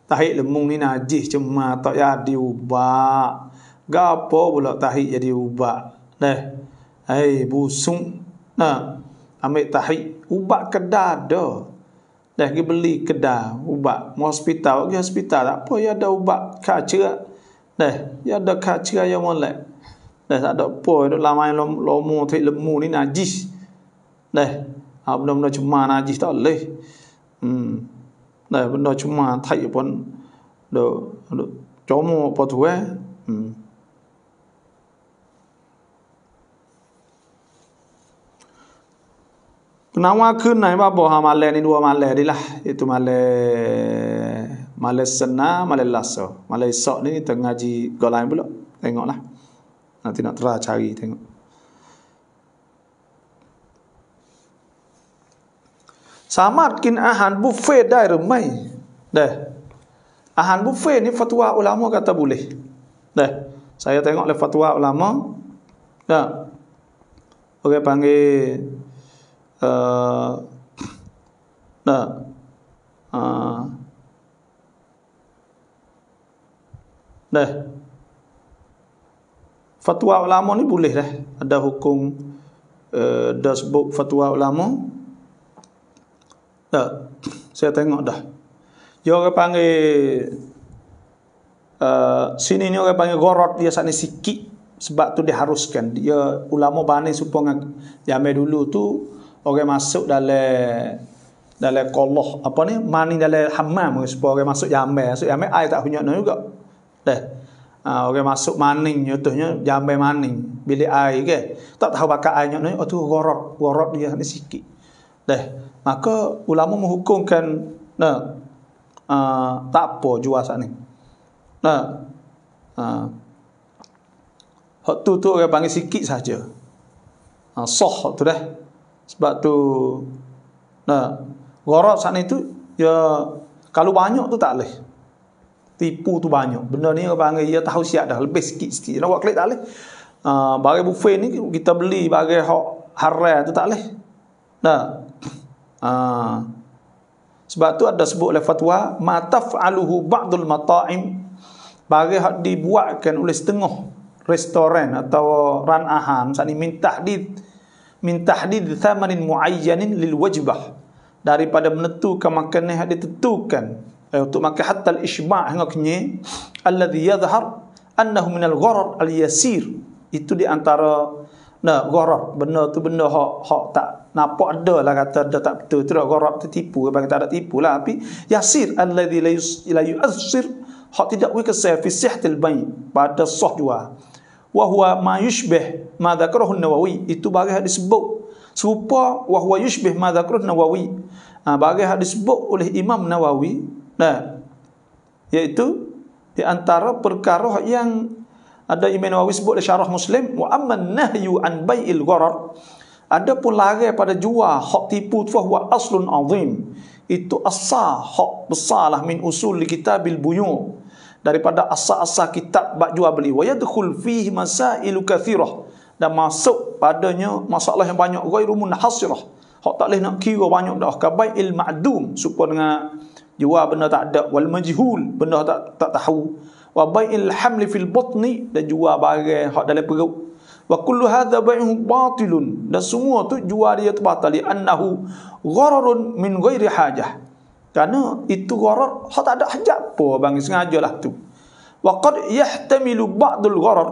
ตาฮิลมุงนี่นาจิจมาต่อยาดิวบะ กาโปบุลตาฮิยาดิวบะเด้ Hei busung ha, Ambil tahi Ubat kedah ada Dah pergi beli kedah Ubat Mau hospital Pergi hospital tak apa Ya ada ubat kacera Dah ada kacera yang boleh Dah tak ada apa Itu lama yang lom, lomu Tuk ni najis Dah ha, Benda-benda cuma najis tak boleh hmm. Dah benda cuma Tahi pun Duk Duk Cuma apa tu eh hmm. ကနောင်းဝခုနိုင်ပါဘောဟာမလဲနေတို့မလဲဒီလားဧတုမလဲမလဲစနာမလဲလဆောမလဲဆော့နေတငါကြီးဂလိုင်းဘလို့တင်ငေါလားနာတိနတရာချာကြီးတင်ငေါစာမတ်กินအာဟာရဘူဖေးได้หรือไม่ဒဲအာဟာရဘူဖေးနိဖတ်ဝါဥလာမောကတဘူလေဒဲဆိုင်ယတင်ငေါလေဖတ်ဝါဥလာမောကဟုတ်ကဲ့ပန်ကြီး Uh, uh. fatwa ulama ni boleh lah, ada hukum e, uh, dasbuk fatwa ulama. Tak, saya tengok dah. Dia orang panggil uh, sini ni orang panggil gorot dia sana sikit sebab tu diharuskan. Dia ulama banding supaya dia dulu tu orang masuk dalam dalam koloh apa ni mani dalam hammam sebab orang masuk jambe masuk jambe air tak punya nak juga deh uh, ah, orang masuk mani nyutuhnya jambe mani bilik air ke tak tahu bakal air nyok ni oh tu gorok gorok dia ni sikit deh maka ulama menghukumkan nah uh, tak apa jual sat ni nah uh, tu tu orang panggil sikit saja uh, soh tu deh sebab tu nah gharat sana itu ya kalau banyak tu tak leh tipu tu banyak benda ni orang panggil ya tahu siap dah lebih sikit-sikit nak buat klik tak leh uh, ah, bagi buffet ni kita beli bagi hak haram tu tak leh nah uh, sebab tu ada sebut oleh fatwa ma taf'aluhu ba'dul mata'im bagi hak dibuatkan oleh setengah restoran atau ranahan. aham sana minta di min tahdid thamarin muayyanin lil wajbah daripada menentukan makanan yang ditentukan eh, untuk makan hatta al-isma' hingga kenyai alladhi yadhar annahu min al-gharar al-yasir itu di antara nah gharar benda tu benda hak hak tak nampak ada lah kata ada tak betul tu dah gharar tertipu bagi tak ada tipu lah tapi yasir alladhi la yu'assir hak tidak wikasir fi sihatil bayi pada soh jua wa huwa ma yushbih ma dhakarahu nawawi itu bagai hadis sebut serupa wa huwa yushbih ma dhakarahu nawawi ah ha, bagai hadis sebut oleh imam nawawi nah yaitu di antara perkara yang ada imam nawawi sebut dalam syarah muslim wa amma nahyu an bai'il gharar ada pun lagi pada jua hak tipu tu huwa aslun azim itu asah hak besarlah min usul kitabil buyu' daripada asas-asas kitab bab jual beli wa yadkhul fihi masailu kathirah dan masuk padanya masalah yang banyak ghairu munhasirah hak tak leh nak kira banyak dah kabai il ma'dum supaya dengan jual benda tak ada wal majhul benda tak tak tahu wa bai'il hamli fil batni dan jual barang hak dalam perut wa kullu hadha bai'un batilun dan semua tu jual dia terbatal li annahu gharar min ghairi hajah kerana itu gharar hak tak ada hajat apa bang sengajalah tu. Wa qad yahtamilu ba'dul gharar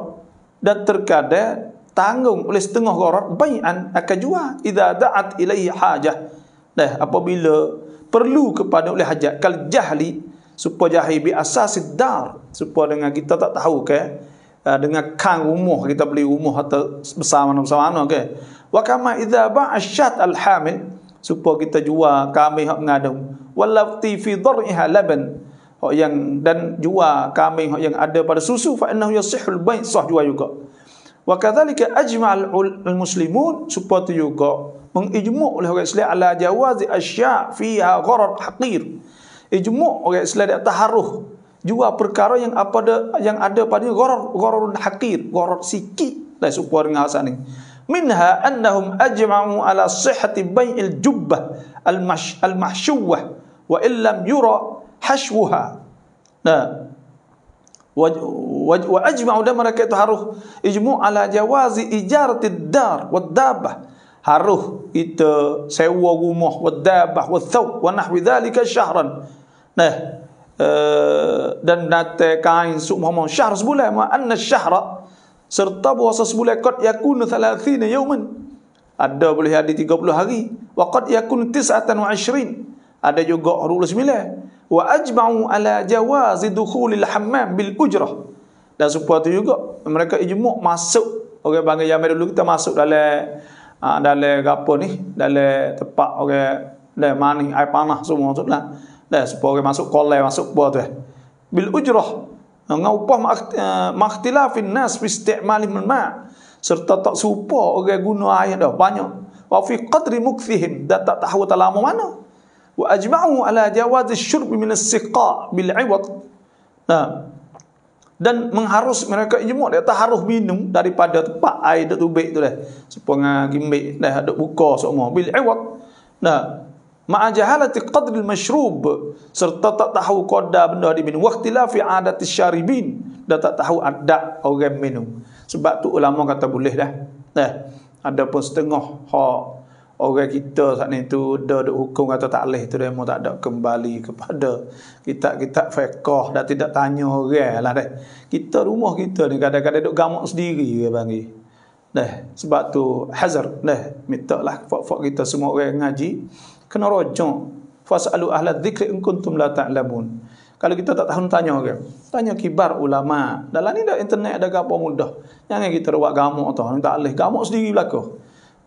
dan terkadang tanggung oleh setengah gharar bai'an akan jual idza da'at ilaihi hajah. Dah apabila perlu kepada oleh hajat kal jahli supaya jahil bi asasid dar supaya dengan kita tak tahu ke okay? Eh, dengan kang rumah kita beli rumah atau besar mana besar mana ke wa kama idza ba'asyat al hamil supaya kita jual kami hak mengadum walafti fi dhar'iha laban hok yang dan jua kambing hok yang ada pada susu fa innahu yasihul bai' sah jua juga wa kadzalika ajma'al al muslimun supaya juga mengijmuk oleh orang Islam ala jawazi asya' fiha gharar haqir ijmuk orang Islam di atas haruh jual perkara yang apa ada yang ada pada gharar gharun haqir gharar siki lah supaya dengan asal ni minha annahum ajma'u ala sihhati bai'il jubbah al mahsyuwah mash, وإن لم يرى حشوها وأجمع واجمعوا dan هاروخ itu على جواز إجارة الدار والدابة هاروخ wad dabbah harus والدابة sewa ونحو ذلك شهرا نه dan nate kain su Muhammad syahr sebulan ma anna syahra serta puasa sebulan kot yakunu 30 yawman ada boleh ada 30 hari wa qad yakunu 29 Ada juga huruf sembilan. Wa ajma'u ala jawazi dukhulil hammam bil ujrah. Dan semua tu juga mereka ijmuk masuk orang okay, panggil yang dulu kita masuk dalam uh, dalam gapo ni, dalam tempat orang okay, dalam mani air panah semua masuklah. Dan semua orang masuk kolam masuk buat tu. Bil ujrah dengan upah ah, makhtilafin nas fi isti'mali min ma serta tak serupa orang okay, guna air dah banyak wa fi qadri mukthihim Dah tak tahu tak lama mana واجمعوا على جواز الشرب من bil بالعوض nah ha. dan mengharus mereka ijmu dia tak harus minum daripada tempat air dak tubik tu dah sepong ah, gimbik dah dak buka semua bil iwad nah ha. ma'a jahalati qadr al mashrub serta tak tahu qada benda minum diminum waqtilafi adati syaribin dah tak tahu adat orang minum sebab tu ulama kata boleh dah nah ada pun setengah hak orang kita saat ni tu dah duk hukum atau tak leh tu dia tak ada kembali kepada kita kita fiqh dah tidak tanya orang lah deh. Kita rumah kita ni kadang-kadang duk gamak sendiri dia bagi Deh, sebab tu hazar deh minta lah fok fak kita semua orang ngaji kena rojong fasalu ahla dzikri in kuntum la ta'lamun. Kalau kita tak tahu tanya orang. Okay? Tanya kibar ulama. Dalam ni dah internet ada gapo mudah. Jangan kita ruak gamuk tu. Tak boleh gamuk sendiri belakang.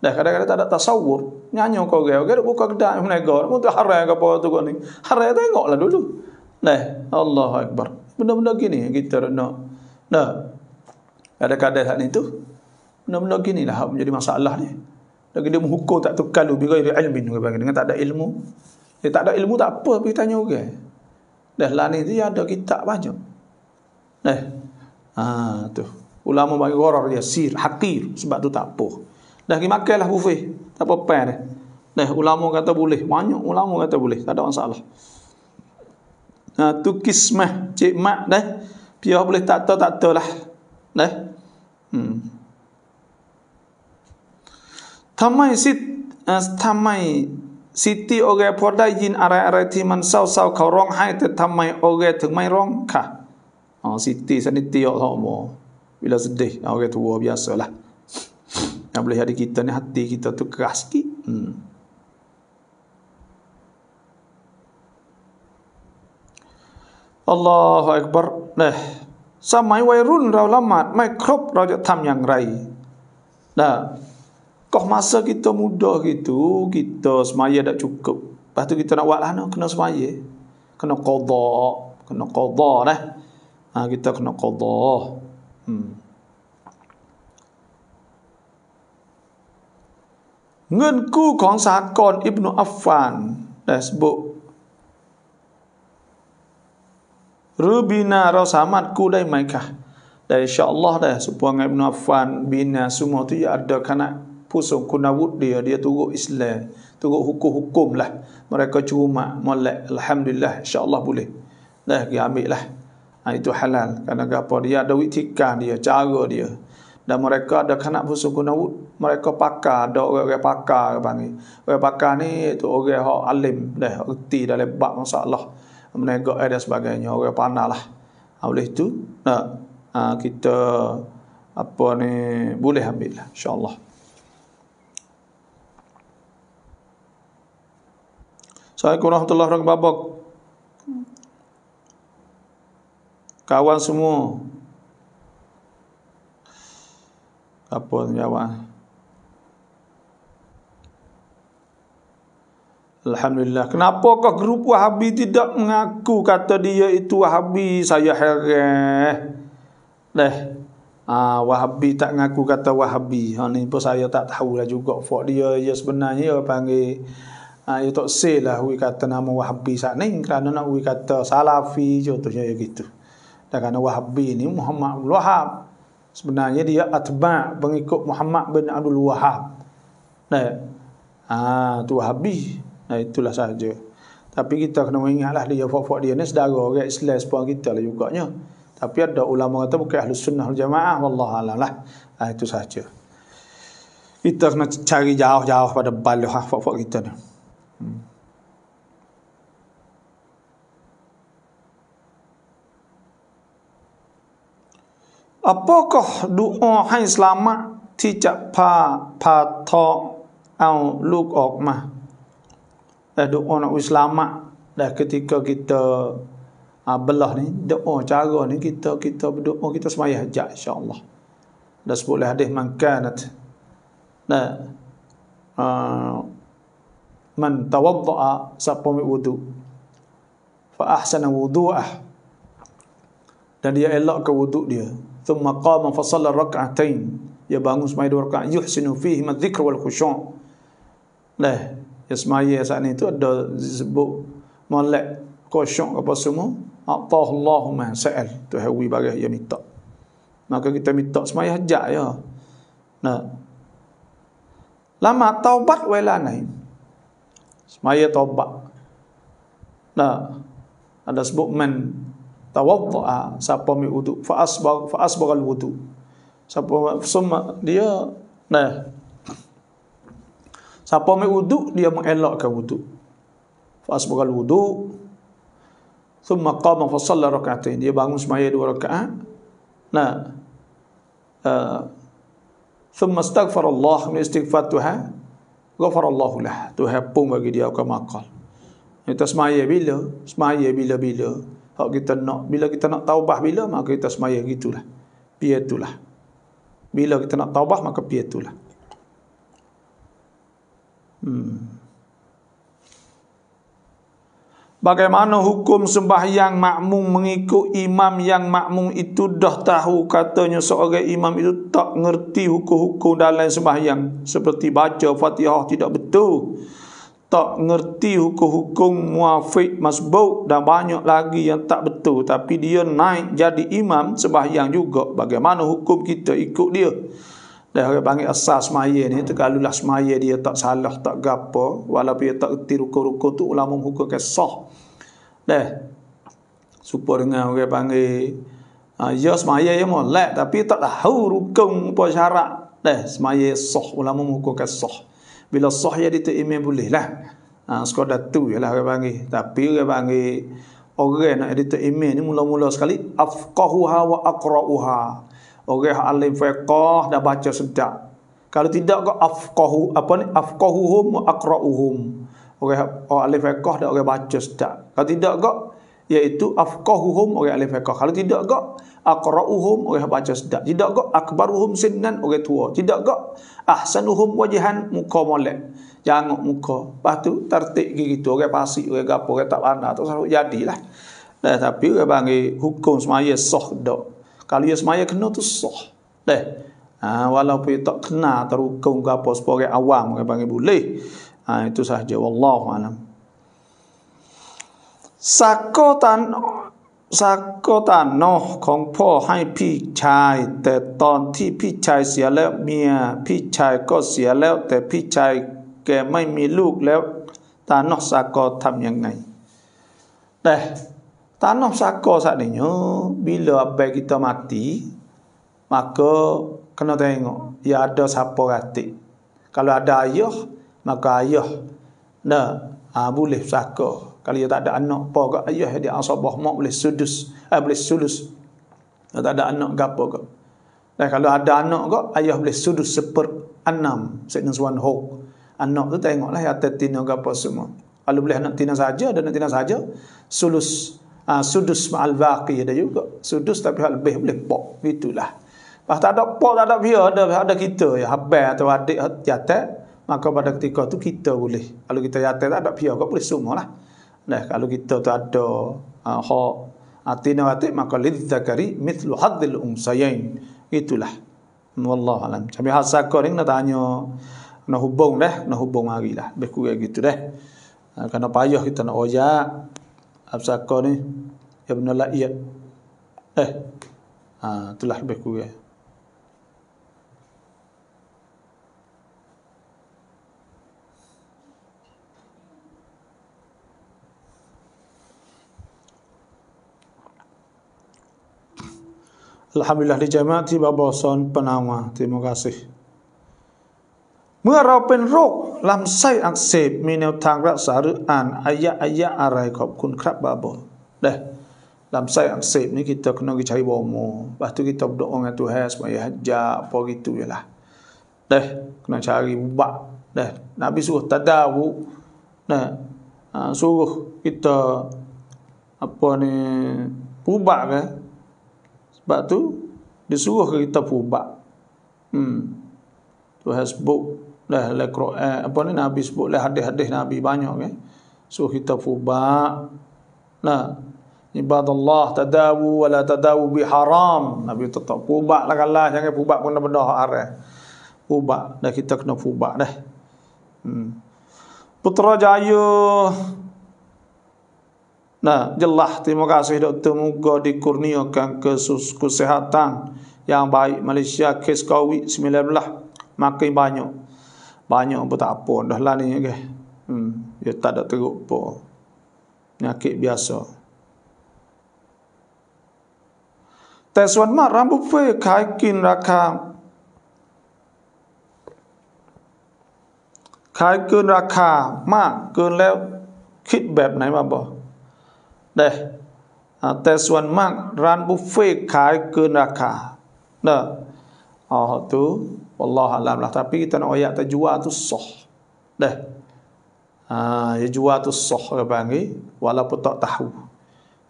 Dah kadang-kadang tak ada tasawur. Nyanyi kau gaya. Kau ada buka kedai menegar. Mungkin harai ke apa tu kau ni. Harai lah dulu. Nah, Allah Akbar. Benda-benda gini kita nak. Nah, kadang-kadang saat ni tu. Benda-benda gini lah menjadi masalah ni. Lagi dia menghukum tak tukar lu. Bila dia ilmin. Dengan tak ada ilmu. Dia tak ada ilmu tak apa. Pergi tanya orang. Okay. Dah lah ni tu ada kita banyak. Nah, ha, tu. Ulama bagi gharar dia. Sir, hakir. Sebab tu tak apa. Dah pergi makan lah buffet. Tak apa pan dia. Dah ulama kata boleh. Banyak ulama kata boleh. Tak ada masalah. Ha, tu kismah. Cik Mak dah. Pihak boleh tak tahu, tak tahu lah. Dah. Hmm. Tamai sit, uh, tamai siti oge poda jin arai arai ti man sau sau kau rong hai te tamai oge teng mai rong ka. Oh, ha, siti saniti yok lah mo. Bila sedih, oge tua biasa lah. Yang boleh jadi kita ni hati kita tu keras sikit. Hmm. Allahu Akbar. Nah. สมัยวัยรุ่นเราละหมาดไม่ครบเราจะทำอย่างไรนะก็มาสกิตโตมุดอกิตกิตโตสมัยได้จุกบปัตุกิตโตนักวะลานะคณะสมัยคณะกอดอคณะกอดอนะอ่ากิตโตคณะกอดออืมเงินกู้ของสากลอิบนุอัฟฟานแดสบุหรือบีนาเราสามารถกู้ได้ไหมคะแต่อินชาอัลลอฮ์ได้สุพวงอิบนุอัฟฟานบีนาสุโมที่อัดดอคณะผู้ทรงคุณวุฒิเดียเดียตุกอิสลามตุกฮุกุฮุกุมละมเรก็จูมะมัลละอัลฮัมดุลิลลาห์อินชาอัลลอฮ์บุลีได้กี่อามิละอันนี้ตัวฮัลลัลการนั้นก็พอดีอาดวิธีการเดียจ้าก็เดีย dan mereka ada kanak busu gunawud mereka pakar ada orang-orang pakar apa panggil orang pakar ni itu orang hak alim dah erti dalam bab masalah menegak dan sebagainya orang panalah ha, oleh itu nah ha, kita apa ni boleh ambil lah insyaallah Assalamualaikum Allah Rabbak. Kawan semua, Tapos jawa. Alhamdulillah. Kenapa kau grup Wahabi tidak mengaku kata dia itu Wahabi? Saya heret. Deh. Ah, Wahabi tak mengaku kata Wahabi. Ha ni pun saya tak tahu lah juga. Fak dia ya sebenarnya dia panggil ah ha, ya tak say lah kata nama Wahabi saat ni kerana nak hui kata Salafi contohnya ya gitu. Dan kerana Wahabi ni Muhammad Wahab sebenarnya dia atba' pengikut Muhammad bin Abdul Wahab. Nah. Ha, tu Wahabi. Nah itulah saja. Tapi kita kena ingatlah dia fuak-fuak dia ni saudara orang Islam sepuang kita lah jugaknya. Tapi ada ulama kata bukan ahli sunnah wal jamaah wallahu alam lah. Ha, itu saja. Kita kena cari jauh-jauh pada balah fuak-fuak kita ni. apakah doa hai selamat ti cak pa pa to au luk ok mah dah eh, doa nak selamat dah ketika kita ah, belah ni doa cara ni kita kita berdoa kita semayah jak insyaallah dah sebut lah hadis mankanat nah uh, ah, man tawadda'a siapa ambil wudu fa ahsana wudu'ah dan dia ke wuduk dia thumma qama fa salla rak'atain ya bangun semai dua rakaat yuhsinu fihi madzikr wal khusyu' lah ya semai itu ada disebut molek khusyuk apa semua atahullahumma sa'al tu hawi bagi ya minta maka kita minta semai hajat ya nah lama taubat welanai semai taubat nah ada sebut men tawadda'a siapa ambil wuduk fa asbar fa asbar al wudu siapa summa dia nah siapa mi wuduk dia mengelakkan wuduk fa asbar al wudu summa qama fa shalla rak'atain dia bangun semaya dua rakaat nah uh, summa astaghfar Allah min istighfar Tuhan ghafar Allah lah Tuhan pun bagi dia akan makal itu semaya bila semaya bila-bila kalau kita nak bila kita nak taubah bila maka kita semaya gitulah. Piatulah. Bila kita nak taubah maka piatulah. Hmm. Bagaimana hukum sembahyang makmum mengikut imam yang makmum itu dah tahu katanya seorang imam itu tak ngerti hukum-hukum dalam sembahyang seperti baca fatihah tidak betul tak ngerti hukum-hukum muafiq masbuk dan banyak lagi yang tak betul tapi dia naik jadi imam sebahyang juga bagaimana hukum kita ikut dia dan orang panggil asas semaya ni terkalulah semaya dia tak salah tak gapo walaupun dia tak ngerti rukun-rukun tu ulama hukumkan sah dah supaya dengan orang panggil Ha, uh, ya semaya ya molek tapi tak tahu rukun apa syarat. Dah semaya sah ulama menghukumkan sah bila sah ya diterima boleh lah ha, sekadar tu je lah orang panggil tapi orang panggil orang nak diterima ni mula-mula sekali afqahuha wa aqra'uha orang yang alim faqah dah baca sedap kalau tidak kau afqahu apa ni afqahuhum wa aqra'uhum orang yang alim faqah dah orang baca sedap kalau tidak kau iaitu afqahuhum orang alif fiqh. Kalau tidak gak aqrauhum orang baca sedap. Tidak gak akbaruhum sinnan orang tua. Tidak gak ahsanuhum wajihan muka Jangan muka. Lepas tu tertik gitu orang pasik orang gapo orang tak ana tu selalu jadilah. Nah, tapi orang panggil hukum semaya sah dak. Kalau ia semaya kena tu sah. Dah. Ha, walaupun tak kena terukung gapo sebagai awam orang panggil boleh. Ha, itu sahaja wallahu alam. สักโกตันสักโกตันนอกของพ่อให้พี่ชาย แต่ตอนที่พี่ชายเสียแล้วเมียพี่ชายก็เสียแล้ว แต่พี่ชายแกไม่มีลูกแล้ว ตานนอกสักโกทำยังไง แต่ตานนอกสักโกสักนเนื้อบิลลเบกิตมาตีมาก็คนนั้นก็อยากจะสับปะรดติถ้าเราได้ยอมาก็ยอมเนอะอาบุลิสักโก Kalau dia tak ada anak apa ke ayah dia asabah mak boleh sudus, eh, ah, boleh sulus. Kalau tak ada anak gapo ke. Dan kalau ada anak ke ayah boleh sudus seper enam Sayyidina Suwan Ho. Anak tu tengoklah ya tetina gapo semua. Kalau boleh anak tina saja dan anak tina saja sulus uh, sudus ma'al baqi ada juga. Sudus tapi hal lebih boleh pok itulah. Pas tak ada pok tak ada dia ada ada kita ya habai atau adik hati jatah maka pada ketika itu kita boleh. Kalau kita jatah tak ada pihak kau boleh semua lah. Nah, kalau kita tu ada uh, hak atina wati maka lidh zakari mithlu hadzil umsayain. Itulah. Wallahu alam. Sampai hasa koring nak tanya nak hubung deh, nak hubung lagi lah. Beku gitu deh. Uh, ah, karena payah kita nak oja hasa koring ya ibn la iya. Eh. Ah, uh, itulah beku ya. Alhamdulillah di jemaat di Babosan Penawa. Terima kasih. เมื่อเราเป็นโรคลำไส้อักเสบมีแนวทางรักษาหรืออ่านอายะอายะอะไรขอบคุณครับบาบอได้ลำไส้อักเสบนี่คิดตกนกิชัยบอมูปัตุกิตบดองตัวแฮสมายะจาพอกิตุเวลาได้คนชากิบุบะได้นบีสุตดาวุนะสุกิตอปอนีบุบะกัน sebab tu dia suruh kita pubak. Hmm. Tu hasbuk lah la Quran apa ni Nabi sebut lah hadis-hadis Nabi banyak kan. Suruh so, kita pubak. Nah, ibadallah tadawu wa la tadawu bi haram. Nabi tetap pubak lah kalah jangan pubak pun benda haram. Pubak dah kita kena pubak dah. Hmm. Putrajaya Nah, jelah terima kasih doktor moga dikurniakan kesus kesihatan yang baik Malaysia kes covid belas makin banyak. Banyak pun tak apa dah lah ni ke. Okay. Hmm, dia tak ada teruk apa. Penyakit biasa. Tes wan mak rambu fe kaikin raka. Kaikin raka mak kun lew kit beb naik apa? นะแต่ส่วนมากร้านบุฟเฟ่ขายเกินราคาเนะอัลฮตุวัลลอฮ์อัลลอฮ์ลาแต่พี่ตนอยากจะจูอาตุสซอนะอ่าจัวตุสซอกับางี ya walaupun tak tahu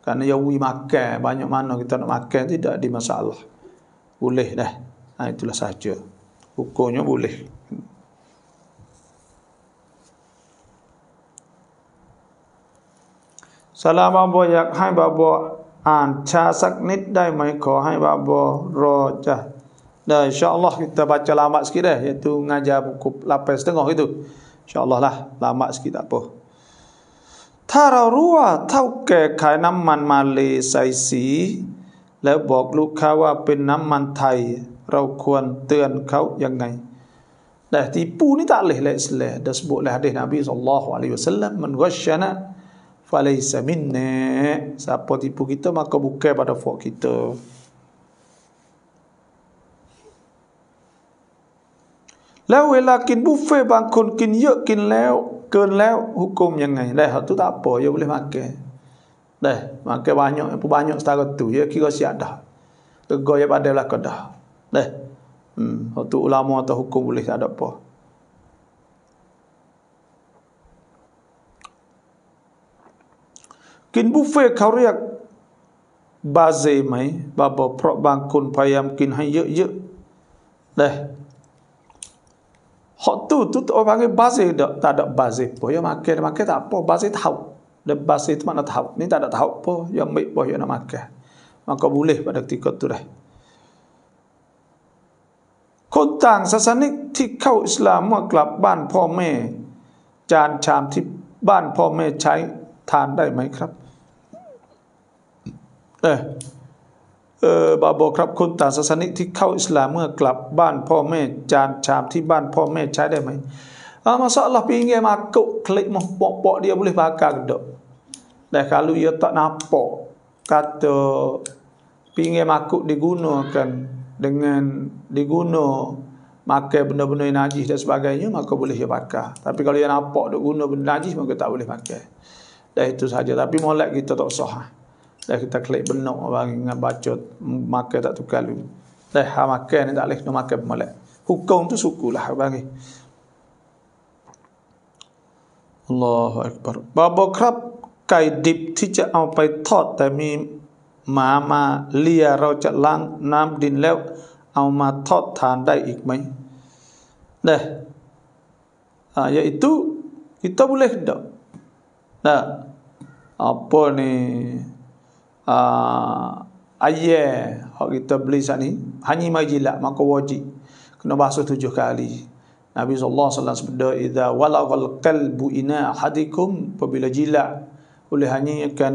karena ya wui banyak mana kita nak makan tidak di boleh dah ha, itulah saja hukumnya boleh สลามบาบออยากให้บาบออ่านชาสักนิดได้ไหมขอให้บาบอรอจ้ะได้อินชาอัลลอฮ์ kita baca lama sikit deh iaitu ngajar buku lapan setengah itu insyaallah lah lama sikit tak apa ถ้าเรารู้ว่าเท่าแก่ขายน้ำมันมาเลใส่สีแล้วบอกลูกค้าว่าเป็นน้ำมันไทยเราควรเตือนเขาอย่างไงแต่ที่ปูนี่ตะเลยเลยสเลดัสบุเลยฮะดีนะบีสุลลัลฮุอะลัยฮิวสัลลัมมันกัชชะนะ falaysa minna siapa tipu kita maka buka pada fuak kita Lalu lakin bufe bangkun kin yuk kin lew kin lew hukum yang ngai dah tu tak apa ya boleh makan dah makan banyak apa banyak setara tu ya kira siap dah tegak ya pada belakang dah dah hmm tu ulama atau hukum boleh tak ada apa กินบุฟเฟ่เขาเรียกบาเซไหมบาบอเพราะบางคนพยายามกินให้เยอะๆเด้ฮอตุตุตัวบางบาเซดกตาดอกบาเซพอยามาเกะมาเกะตาปอบาเซทาเด็กบาเซทมันเัทาวนี่ตาดทาวปอยามไม่ปอยามาเกะมันก็บุเล่ปฏิกิริยาตัวได้คนต่างศาสนาที่เข้าอิสลามเมื่อกลับบ้านพ่อแม่ จานชามที่บ้านพ่อแม่ใช้ทานได้ไหมครับเออเออบาบอครับคนต่างศาสนิกที่เข้าอิสลามเมื่อกลับบ้านพ่อแม่จานชามที่บ้านพ่อแม่ใช้ได้ไหมอามาสลับปีเงี้ยมากุคลิกมปอกปอกเดียวบริบากากระดกแต่คาลุยตะนาปอกกัดปีเงี้ยมากุดิกุโนกันดังนั้นดิกุโนมาเก็บเนื้อเนื้อนาจิและสิ่งต่างๆมาก็บริบากาแต่คาลุยนาปอกดิกุโนเนื้อนาจิมันก็ไม่บริบากาแต่ที่นั้นแต่ที่มอลเล็กก็ต้องสอ Dah kita klik benuk bagi dengan baca makan tak tukar dulu. Dah ha makan ni tak leh nak makan bermula. Hukum tu sukulah bagi. Allahu akbar. Babo krap kai dip ti ja au pai thot ta mi ma ma lia rau ja lang nam din lew au ma thot than dai ik mai. Dah. Ha iaitu kita boleh dak. Dah. Apa ni? uh, ah, ayat hak kita beli saat ni hanya mai jilat maka wajib kena basuh tujuh kali Nabi sallallahu alaihi wasallam sabda idza walaghal qalbu ina hadikum apabila jilat oleh hanya akan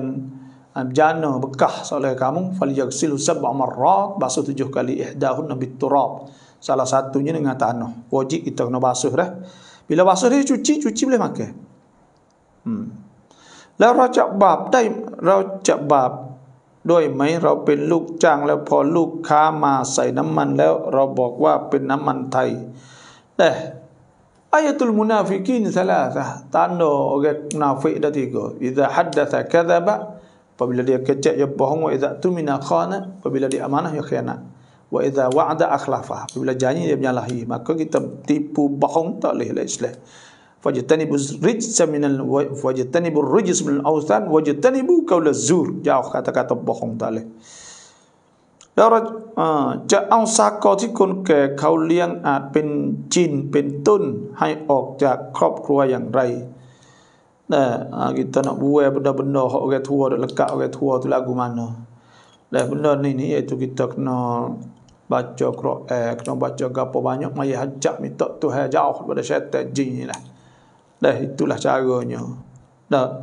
ah, jana bekah soleh kamu fal yaghsil sab'a marrat basuh tujuh kali ihdahun bit turab salah satunya dengan tanah wajib kita kena basuh dah bila basuh dia cuci cuci boleh makan hmm la rajab bab dai rajab bab ด้วยไหมเราเป็นลูกจ้างแล้วพอลูกค้ามาใส่น้ำมันแล้วเราบอกว่าเป็นน้ำมันไทยเอ๊ะอายะตุลมุนาฟิกินซะลาซะตันโดเกนาฟิกดะติโกอิซาฮัดดะซะกะซะบะ apabila dia kecek ya bohong wa iza tumina khana apabila dia amanah ya khianat wa iza wa'ada akhlafa apabila janji dia menyalahi maka kita tipu bohong tak boleh lah Islam seminal, rijsa minal wajtanibu seminal minal awthan wajtanibu qaul le zul Jauh kata-kata bohong tale. Lepas, ya ra ja ha, ang sako ti kun ke kau liang a ha, pin jin pin tun hai ok ja krop krua yang rai. Nah, ha, kita nak buat benda-benda hok orang tua dak lekat orang tua tu lagu mana. Dah benda ni ni iaitu kita kena baca Quran, kena baca gapo banyak mai hajak minta Tuhan jauh daripada syaitan jin ni lah. Dah itulah caranya. Dah.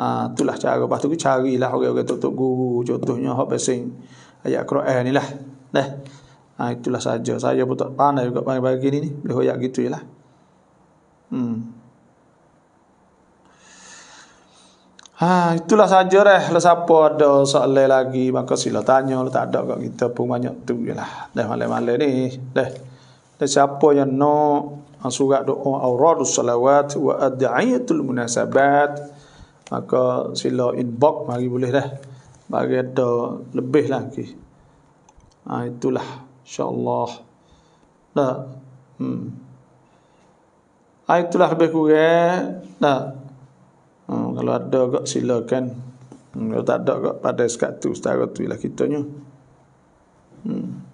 Ha, itulah cara. Lepas tu carilah orang-orang tutup guru. Contohnya, hak pesing ayat Quran ni lah. Dah. Ha, itulah saja. Saya pun tak pandai juga bagi-bagi ni. Boleh ayat gitu lah. Hmm. Ha, itulah saja dah. Kalau siapa ada soalan lagi, maka sila tanya. Kalau tak ada kat kita pun banyak tu je lah. Dah malam-malam ni. Dah. Dah siapa yang nak no masuk ha, doa auradus salawat wa ad'iyatul munasabat maka sila inbox mari boleh dah bagi ada lebih lagi ha, itulah insyaallah Nah, hmm ha, itulah lebih kurang dah hmm, kalau ada gak silakan hmm, kalau tak ada gak pada sekat tu setara tu lah kitanya hmm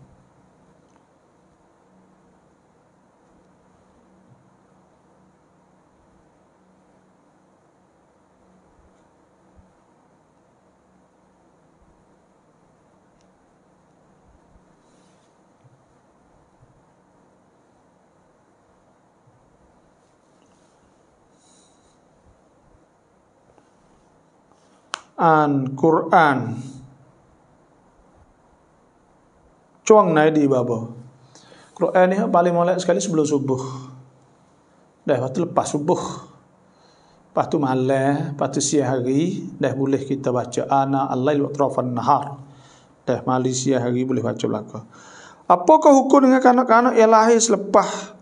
านกุรอานช่วงไหนดีบาบอกุรอานนี่ฮะบาลีมาเล็กสักลิสบลูซุบุห์เดี๋ยวตุลปัสุบุห์ปัตุมาเล่ปัตุสิยาฮีเดี๋ยวบุลเล่คิดตบัจจานะอัลลัยลุตรอฟันนฮาร์เดี๋ยวมาลีสิยาฮีบุลเล่บัจจุลักก์ Apakah hukum dengan kanak-kanak ialah selepas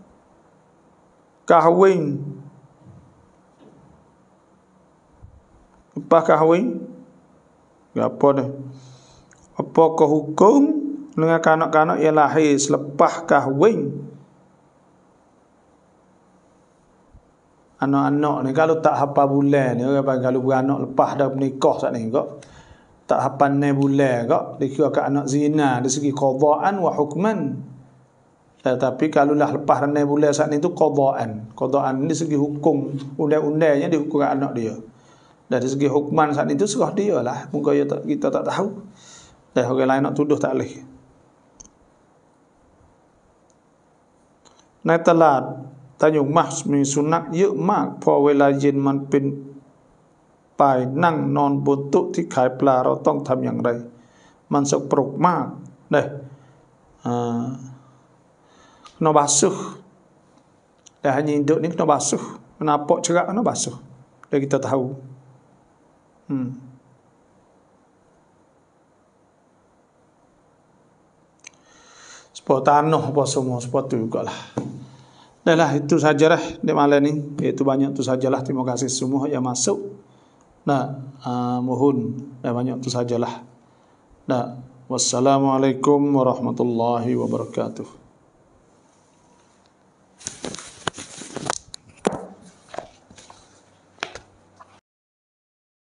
kahwin -kanak bakah wing gapo ya, deh apa hukum dengan kanak-kanak yang lahir selepas kahwin anak-anak ni kalau tak hapa bulan ni apa kalau beranak lepas dah menikah sat ni kok tak hapa ni bulan kok dikira ke anak zina dari segi qadaan wa hukman tetapi kalau lah lepas ni bulan sat ni tu qadaan qadaan ni segi hukum undang-undangnya dihukum anak dia dari segi hukuman saat itu serah dia lah. Muka kita, ya kita tak tahu. Dan orang lain nak tuduh tak boleh. Nah telat. Tanya mah semi sunat. Yuk mah. Pau wala jin man pin. Pai nang non buntuk. Di kai pelara. Tong tam yang rai. Masuk peruk mah. Dah. Kena basuh. Dah hanya hidup ni kena basuh. Kenapa cerak kena basuh. Dah kita tahu. Kita tahu. Hmm. Sebuah tanah apa semua Sebuah tu juga lah Dah lah itu sajalah di malam ni Itu banyak itu sajalah Terima kasih semua yang masuk Nah, uh, mohon Dah banyak itu sajalah Nah, wassalamualaikum warahmatullahi wabarakatuh